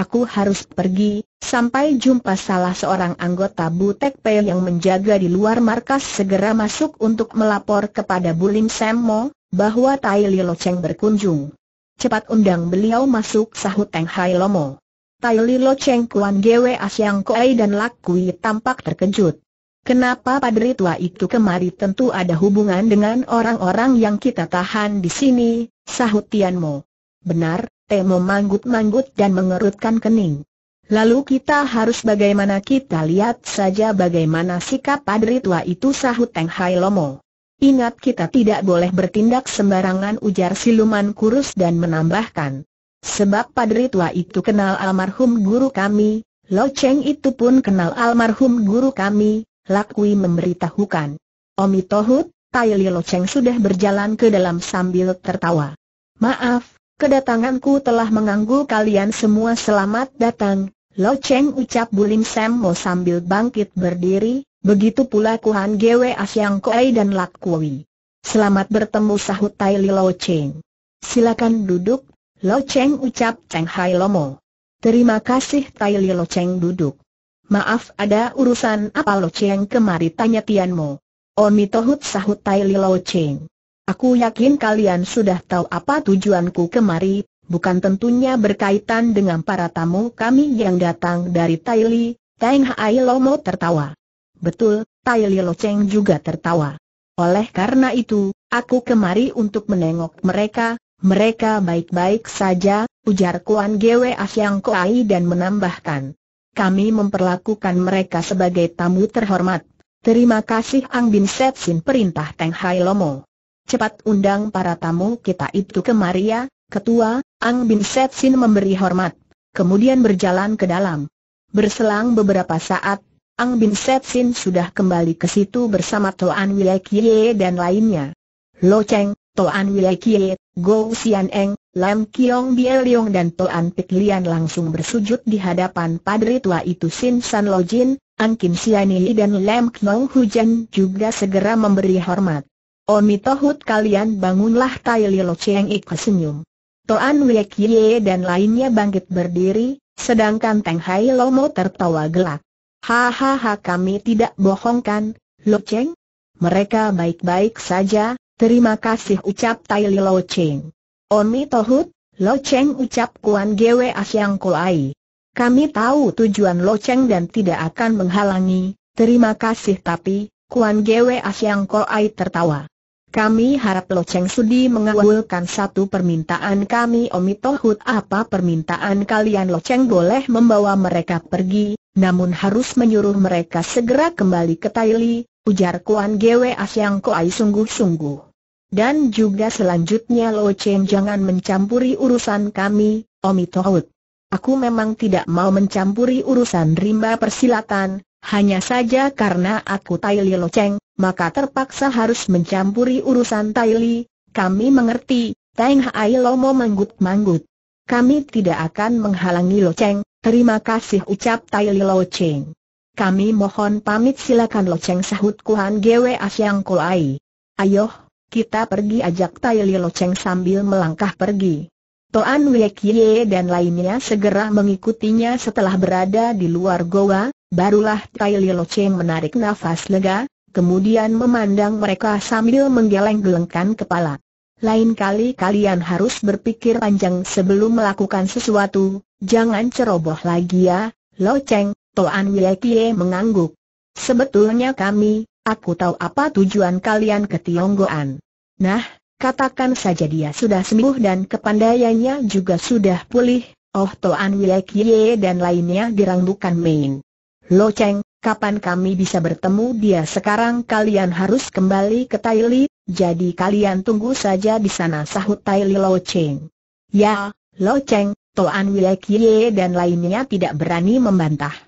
Aku harus pergi, sampai jumpa salah seorang anggota Butek Pei yang menjaga di luar markas segera masuk untuk melapor kepada Bulim Semmo, bahwa Tai Lo Cheng berkunjung. Cepat undang beliau masuk sahut Teng Hai Lomo. Tai Lo Cheng Kuan Gwe Asyang Koei dan Lakui tampak terkejut. Kenapa padri tua itu kemari tentu ada hubungan dengan orang-orang yang kita tahan di sini, sahut Tianmo. Benar, Temo manggut-manggut dan mengerutkan kening. Lalu kita harus bagaimana kita lihat saja bagaimana sikap padri tua itu sahut Teng Hai Lomo. Ingat kita tidak boleh bertindak sembarangan ujar siluman kurus dan menambahkan. Sebab padri tua itu kenal almarhum guru kami, Lo Cheng itu pun kenal almarhum guru kami, Lakui memberitahukan. Omi Tohut, Tai Lilo Cheng sudah berjalan ke dalam sambil tertawa. Maaf, kedatanganku telah mengganggu kalian semua selamat datang. Lo Cheng ucap Bulim Sam sambil bangkit berdiri, begitu pula Kuhan Gwe Asyang Koei dan Lakui. Selamat bertemu sahut Tai Lilo Cheng. Silakan duduk, Lo Cheng ucap Cheng Hai Lomo. Terima kasih Tai Lilo Cheng duduk. Maaf ada urusan apa Lo Cheng kemari tanya Tianmu. Omi oh, Tohut sahut Tai Li Lo Cheng. Aku yakin kalian sudah tahu apa tujuanku kemari, bukan tentunya berkaitan dengan para tamu kami yang datang dari Tai Li, Teng Hai Lo Mo tertawa. Betul, Tai Li Lo Cheng juga tertawa. Oleh karena itu, aku kemari untuk menengok mereka, mereka baik-baik saja, ujar Kuan Gwe Asyang Koai dan menambahkan kami memperlakukan mereka sebagai tamu terhormat. Terima kasih Ang Bin Setsin perintah Teng Hai Lomo. Cepat undang para tamu kita itu ke Maria, ketua, Ang Bin Setsin memberi hormat, kemudian berjalan ke dalam. Berselang beberapa saat, Ang Bin Setsin sudah kembali ke situ bersama Toan Wilek dan lainnya. Lo Cheng, Toan Wei Kie, Go Xian Eng, Lam Kiong Bie Leong dan Toan Pik Lian langsung bersujud di hadapan padri tua itu Sin San Lo Jin, Ang Kim Yi dan Lam Hu Hujan juga segera memberi hormat. Omi Tohut kalian bangunlah Tai Li Lo Cheng Ik senyum. Toan Wei Kie dan lainnya bangkit berdiri, sedangkan Teng Hai Mo tertawa gelak. Hahaha kami tidak bohongkan, Lo Cheng. Mereka baik-baik saja, Terima kasih ucap Tai Li Lo Cheng. Omi Tohut, Lo Cheng ucap Kuan Gwe Asyang Kuai. Kami tahu tujuan Lo Cheng dan tidak akan menghalangi, terima kasih tapi, Kuan Gwe Asyang Kuai tertawa. Kami harap Lo Cheng sudi mengabulkan satu permintaan kami Omi Tohut apa permintaan kalian Lo Cheng boleh membawa mereka pergi, namun harus menyuruh mereka segera kembali ke Li. ujar Kuan Gwe Asyang Kuai sungguh-sungguh. Dan juga selanjutnya Lo Chen jangan mencampuri urusan kami, Omi Tohut. Aku memang tidak mau mencampuri urusan rimba persilatan, hanya saja karena aku Li Lo Cheng, maka terpaksa harus mencampuri urusan Li. Kami mengerti, Teng Hai Lo mau manggut-manggut. Kami tidak akan menghalangi Lo Cheng, terima kasih ucap Li Lo Cheng. Kami mohon pamit silakan Lo Cheng sahut Kuhan Gwe Asyang kulai. Ayoh, kita pergi ajak Tai Lo Cheng sambil melangkah pergi. Toan Wei Kie dan lainnya segera mengikutinya setelah berada di luar goa, barulah Tai Lo Cheng menarik nafas lega, kemudian memandang mereka sambil menggeleng-gelengkan kepala. Lain kali kalian harus berpikir panjang sebelum melakukan sesuatu, jangan ceroboh lagi ya, Lo Cheng, Toan Wei Kie mengangguk. Sebetulnya kami, aku tahu apa tujuan kalian ke Tionggoan. Nah, katakan saja dia sudah sembuh dan kepandaiannya juga sudah pulih, Oh Toan Wilek Ye dan lainnya girang bukan main. Lo Cheng, kapan kami bisa bertemu dia sekarang kalian harus kembali ke Li, jadi kalian tunggu saja di sana sahut Li Lo Cheng. Ya, Lo Cheng, Toan Wilek Ye dan lainnya tidak berani membantah.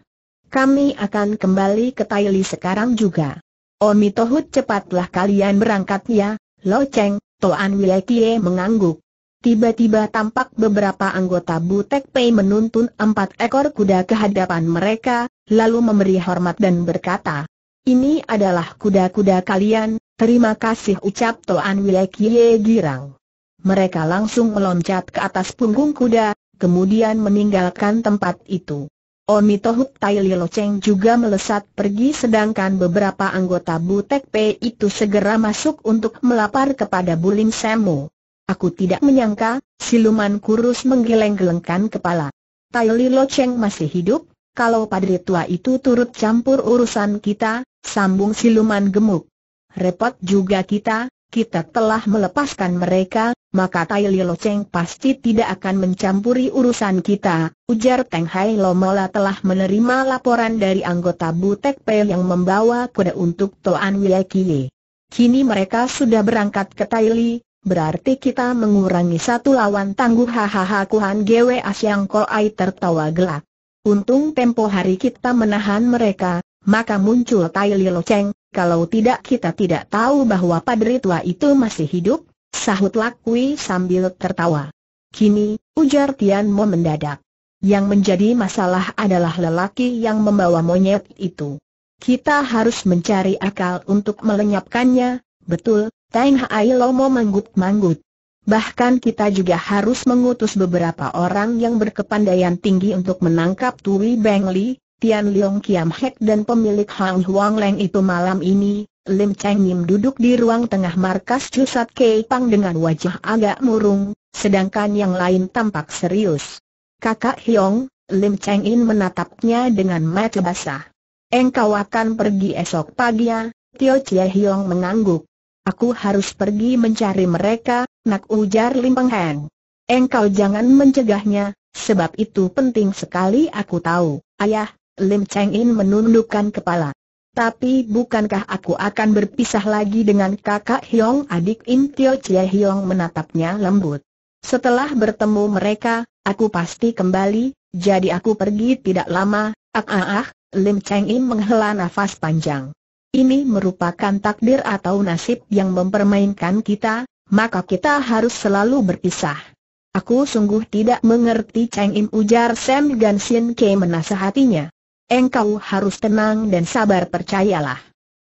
Kami akan kembali ke Li sekarang juga. Omi oh Tohut cepatlah kalian berangkat ya, Lo Cheng, Toan Kie mengangguk. Tiba-tiba tampak beberapa anggota Butek Pei menuntun empat ekor kuda ke hadapan mereka, lalu memberi hormat dan berkata, Ini adalah kuda-kuda kalian, terima kasih ucap Toan Kie girang. Mereka langsung meloncat ke atas punggung kuda, kemudian meninggalkan tempat itu. Omi Tohuk Tai Lilo Cheng juga melesat pergi sedangkan beberapa anggota Butek P itu segera masuk untuk melapar kepada Bulim Semu. Aku tidak menyangka, siluman kurus menggeleng-gelengkan kepala. Tai Lilo Cheng masih hidup, kalau padri tua itu turut campur urusan kita, sambung siluman gemuk. Repot juga kita, kita telah melepaskan mereka, maka Tai Lo Cheng pasti tidak akan mencampuri urusan kita, ujar Teng Hai Lo Mola telah menerima laporan dari anggota Butek Pei yang membawa kuda untuk Toan Kie. Kini mereka sudah berangkat ke Taili, berarti kita mengurangi satu lawan tangguh hahaha Kuhan Gwe Asyang Ai tertawa gelak. Untung tempo hari kita menahan mereka, maka muncul Tai Lo Cheng, kalau tidak kita tidak tahu bahwa padri tua itu masih hidup, sahut Lakui sambil tertawa. Kini, ujar Tian Mo mendadak. Yang menjadi masalah adalah lelaki yang membawa monyet itu. Kita harus mencari akal untuk melenyapkannya, betul, Teng Hai Lomo manggut-manggut. Bahkan kita juga harus mengutus beberapa orang yang berkepandaian tinggi untuk menangkap Tui Beng Li, Tian Leong Kiam Hek dan pemilik Hang Huang Leng itu malam ini, Lim Cheng Nim duduk di ruang tengah markas Jusat Kei Pang dengan wajah agak murung, sedangkan yang lain tampak serius. Kakak Hiong, Lim Cheng In menatapnya dengan mata basah. Engkau akan pergi esok pagi ya, Tio Chie Hiong mengangguk. Aku harus pergi mencari mereka, nak ujar Lim Peng Heng. Engkau jangan mencegahnya, sebab itu penting sekali aku tahu, ayah, Lim Cheng In menundukkan kepala. Tapi bukankah aku akan berpisah lagi dengan kakak Hiong adik Im Tio Chie Hiong menatapnya lembut. Setelah bertemu mereka, aku pasti kembali, jadi aku pergi tidak lama, ah ah ah, Lim Cheng In menghela nafas panjang. Ini merupakan takdir atau nasib yang mempermainkan kita, maka kita harus selalu berpisah. Aku sungguh tidak mengerti Cheng In ujar Sam Gansin Ke menasehatinya. Engkau harus tenang dan sabar percayalah.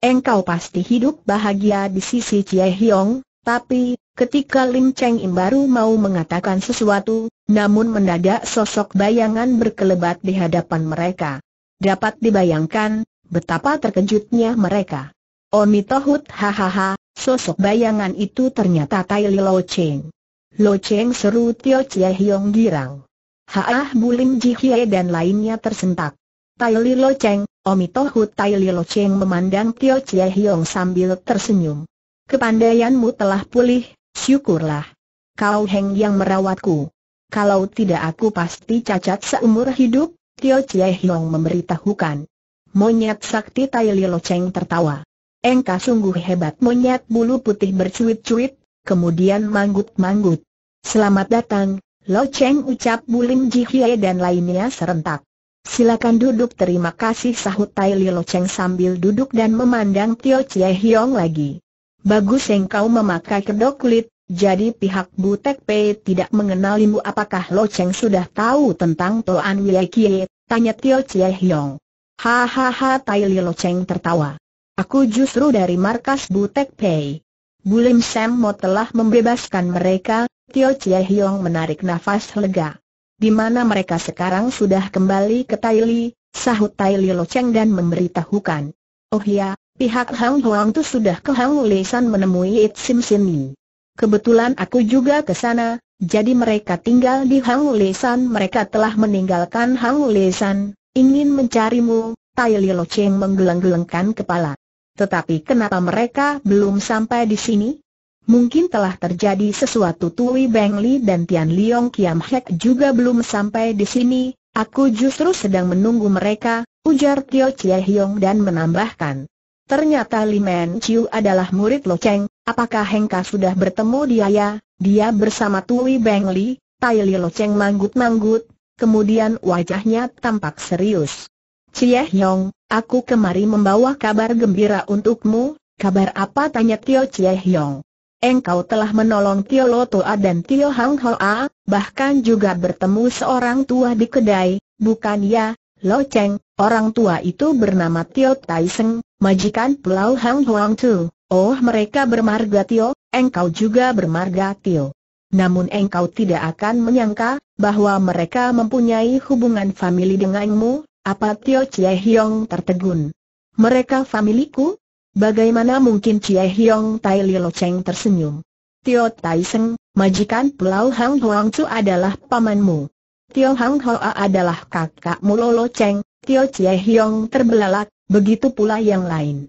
Engkau pasti hidup bahagia di sisi Cie Hiong, tapi, ketika Lim Cheng Im baru mau mengatakan sesuatu, namun mendadak sosok bayangan berkelebat di hadapan mereka. Dapat dibayangkan, betapa terkejutnya mereka. Omi Tohut hahaha, sosok bayangan itu ternyata Tai Lo Cheng. Lo Cheng seru Tio Cie Hiong girang. Haah Bulim Ji Hie dan lainnya tersentak. Tai Li Lo Cheng, Omi Tohu Tai Li Lo Cheng memandang Tio Chie Hiong sambil tersenyum. Kepandaianmu telah pulih, syukurlah. Kau Heng yang merawatku. Kalau tidak aku pasti cacat seumur hidup, Tio Chie Hiong memberitahukan. Monyet sakti Tai Li Lo Cheng tertawa. Engkau sungguh hebat monyet bulu putih bercuit-cuit, kemudian manggut-manggut. Selamat datang, Lo Cheng ucap Bulim Ji Jihye dan lainnya serentak. Silakan duduk terima kasih sahut Tai Lo Cheng sambil duduk dan memandang Tio Chie Hiong lagi. Bagus engkau memakai kedok kulit, jadi pihak Butek Pei tidak mengenalimu apakah Lo Cheng sudah tahu tentang Toan Wei Kie, tanya Tio Chie Hiong. Hahaha Tai Lo Cheng tertawa. Aku justru dari markas Butek Pei. Bulim Sam Mo telah membebaskan mereka, Tio Chie Hiong menarik nafas lega di mana mereka sekarang sudah kembali ke Taili, sahut Taili Loceng dan memberitahukan. Oh ya, pihak Hang Huang tu sudah ke Hang Ulesan menemui It Sim Sini. Kebetulan aku juga ke sana, jadi mereka tinggal di Hang Ulesan mereka telah meninggalkan Hang Ulesan, ingin mencarimu, Taili Loceng menggeleng-gelengkan kepala. Tetapi kenapa mereka belum sampai di sini? Mungkin telah terjadi sesuatu Tui Beng Li dan Tian Liong Kiam Hek juga belum sampai di sini, aku justru sedang menunggu mereka, ujar Tio Chie Hiong dan menambahkan. Ternyata Li Men Chiu adalah murid Lo Cheng, apakah Hengka sudah bertemu dia ya? Dia bersama Tui Beng Li, Tai Li Lo Cheng manggut-manggut, kemudian wajahnya tampak serius. Chie Hiong, aku kemari membawa kabar gembira untukmu, kabar apa tanya Tio Chie Hiong engkau telah menolong Tio Lotoa dan Tio Hang Hoa, bahkan juga bertemu seorang tua di kedai, bukan ya, Lo Cheng, orang tua itu bernama Tio Tai Seng, majikan Pulau Hang Huang Tu. Oh mereka bermarga Tio, engkau juga bermarga Tio. Namun engkau tidak akan menyangka, bahwa mereka mempunyai hubungan famili denganmu, apa Tio Chie Hiong tertegun. Mereka familiku, Bagaimana mungkin Chie Hiong Tai Lilo Cheng tersenyum? Tio Tai Seng, majikan Pulau Hang Hoang Chu adalah pamanmu. Tio Hang Hoa adalah kakakmu Lolo Cheng, Tio Chie Hiong terbelalak, begitu pula yang lain.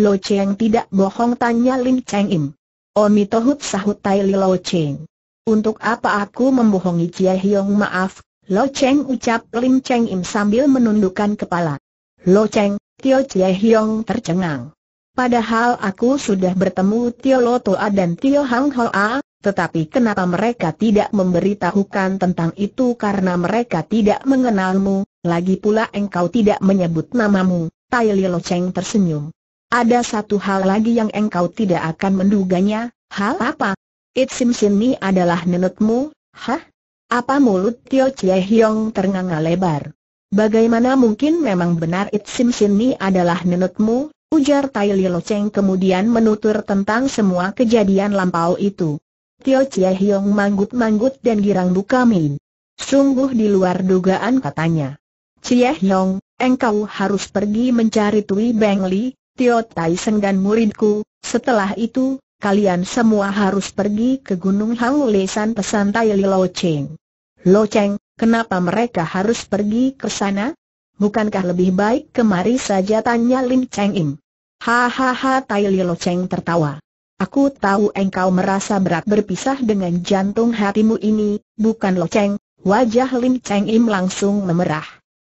Lo Cheng tidak bohong tanya Lim Cheng Im. Omi Tohut sahut Tai Lilo Cheng. Untuk apa aku membohongi Chie Hiong maaf, Lo Cheng ucap Lim Cheng Im sambil menundukkan kepala. Lo Cheng, Tio Chie Hiong tercengang. Padahal aku sudah bertemu Tio Lotoa dan Tio Hang A, tetapi kenapa mereka tidak memberitahukan tentang itu karena mereka tidak mengenalmu, lagi pula engkau tidak menyebut namamu, Tai Lo Cheng tersenyum. Ada satu hal lagi yang engkau tidak akan menduganya, hal apa? It seems ini adalah nenekmu, hah? Apa mulut Tio Chie Hiong ternganga lebar? Bagaimana mungkin memang benar It Sim Sin Ni adalah nenekmu, Ujar Tai Cheng kemudian menutur tentang semua kejadian lampau itu. Tio Chie Hiong manggut-manggut dan girang buka min. Sungguh di luar dugaan katanya. Chie Hiong, engkau harus pergi mencari Tui Beng Li, Tio Tai Seng dan muridku, setelah itu, kalian semua harus pergi ke Gunung Lesan pesan Tai Lo Cheng, kenapa mereka harus pergi ke sana? Bukankah lebih baik kemari saja tanya Lin Cheng Im? Hahaha Tai Lilo Cheng tertawa. Aku tahu engkau merasa berat berpisah dengan jantung hatimu ini, bukan Lo Cheng. Wajah Lim Cheng Im langsung memerah.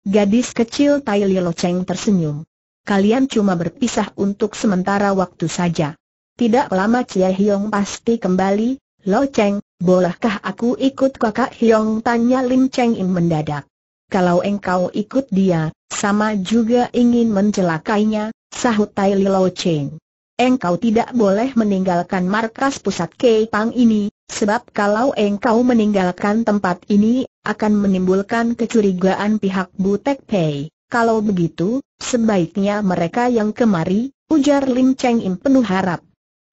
Gadis kecil Tai Lilo Cheng tersenyum. Kalian cuma berpisah untuk sementara waktu saja. Tidak lama Cie Hiong pasti kembali, Lo Cheng, bolehkah aku ikut kakak Hiong tanya Lim Cheng Im mendadak. Kalau engkau ikut dia, sama juga ingin mencelakainya, Sahut Tai Lo Cheng. Engkau tidak boleh meninggalkan markas pusat Kei Pang ini, sebab kalau engkau meninggalkan tempat ini, akan menimbulkan kecurigaan pihak Butek Pei. Kalau begitu, sebaiknya mereka yang kemari, ujar Lim Cheng Im penuh harap.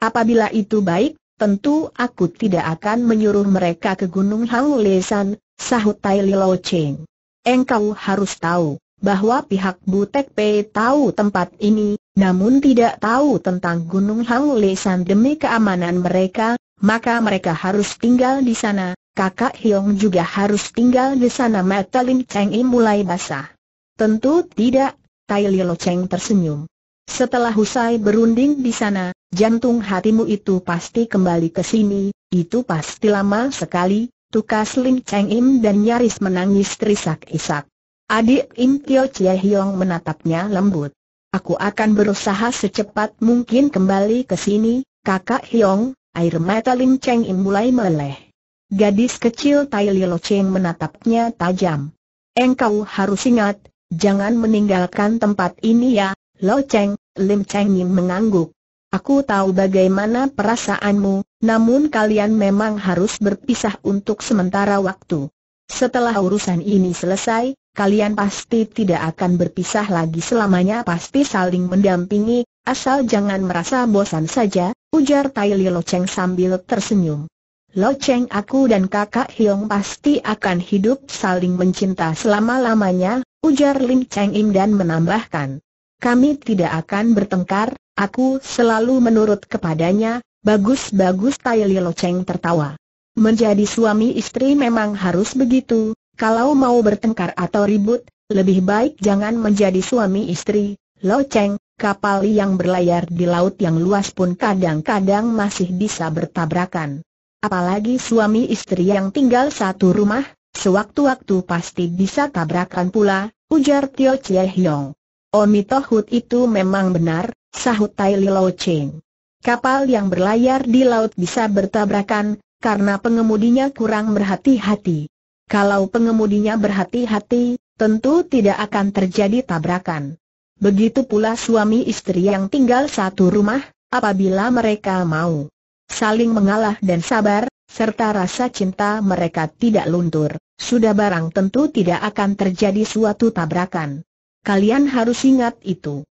Apabila itu baik, tentu aku tidak akan menyuruh mereka ke Gunung Lesan, sahut Tai Lo Cheng. Engkau harus tahu, bahwa pihak Butek P tahu tempat ini, namun tidak tahu tentang Gunung Lesan demi keamanan mereka, maka mereka harus tinggal di sana, kakak Hiong juga harus tinggal di sana mata Lim Cheng I mulai basah. Tentu tidak, Tai Lilo Cheng tersenyum. Setelah usai berunding di sana, jantung hatimu itu pasti kembali ke sini, itu pasti lama sekali, tukas Lim Cheng Im dan nyaris menangis terisak-isak. Adik Im Tio Chie Hiong menatapnya lembut. Aku akan berusaha secepat mungkin kembali ke sini, kakak Hiong, air mata Lim Cheng Im mulai meleleh. Gadis kecil Tai Lilo Cheng menatapnya tajam. Engkau harus ingat, jangan meninggalkan tempat ini ya, Lo Cheng, Lim Cheng Im mengangguk. Aku tahu bagaimana perasaanmu, namun kalian memang harus berpisah untuk sementara waktu. Setelah urusan ini selesai, kalian pasti tidak akan berpisah lagi selamanya pasti saling mendampingi, asal jangan merasa bosan saja, ujar Tai Li Cheng sambil tersenyum. Lo Cheng aku dan kakak Hiong pasti akan hidup saling mencinta selama-lamanya, ujar Ling Cheng Im dan menambahkan. Kami tidak akan bertengkar, aku selalu menurut kepadanya, bagus-bagus Tai Li Cheng tertawa. Menjadi suami istri memang harus begitu, kalau mau bertengkar atau ribut, lebih baik jangan menjadi suami istri, Lo Cheng, kapal yang berlayar di laut yang luas pun kadang-kadang masih bisa bertabrakan. Apalagi suami istri yang tinggal satu rumah, sewaktu-waktu pasti bisa tabrakan pula, ujar Tio Chie Omi tohut itu memang benar, sahut Tai Li Lo Cheng. Kapal yang berlayar di laut bisa bertabrakan, karena pengemudinya kurang berhati-hati. Kalau pengemudinya berhati-hati, tentu tidak akan terjadi tabrakan. Begitu pula suami istri yang tinggal satu rumah, apabila mereka mau saling mengalah dan sabar, serta rasa cinta mereka tidak luntur, sudah barang tentu tidak akan terjadi suatu tabrakan. Kalian harus ingat itu.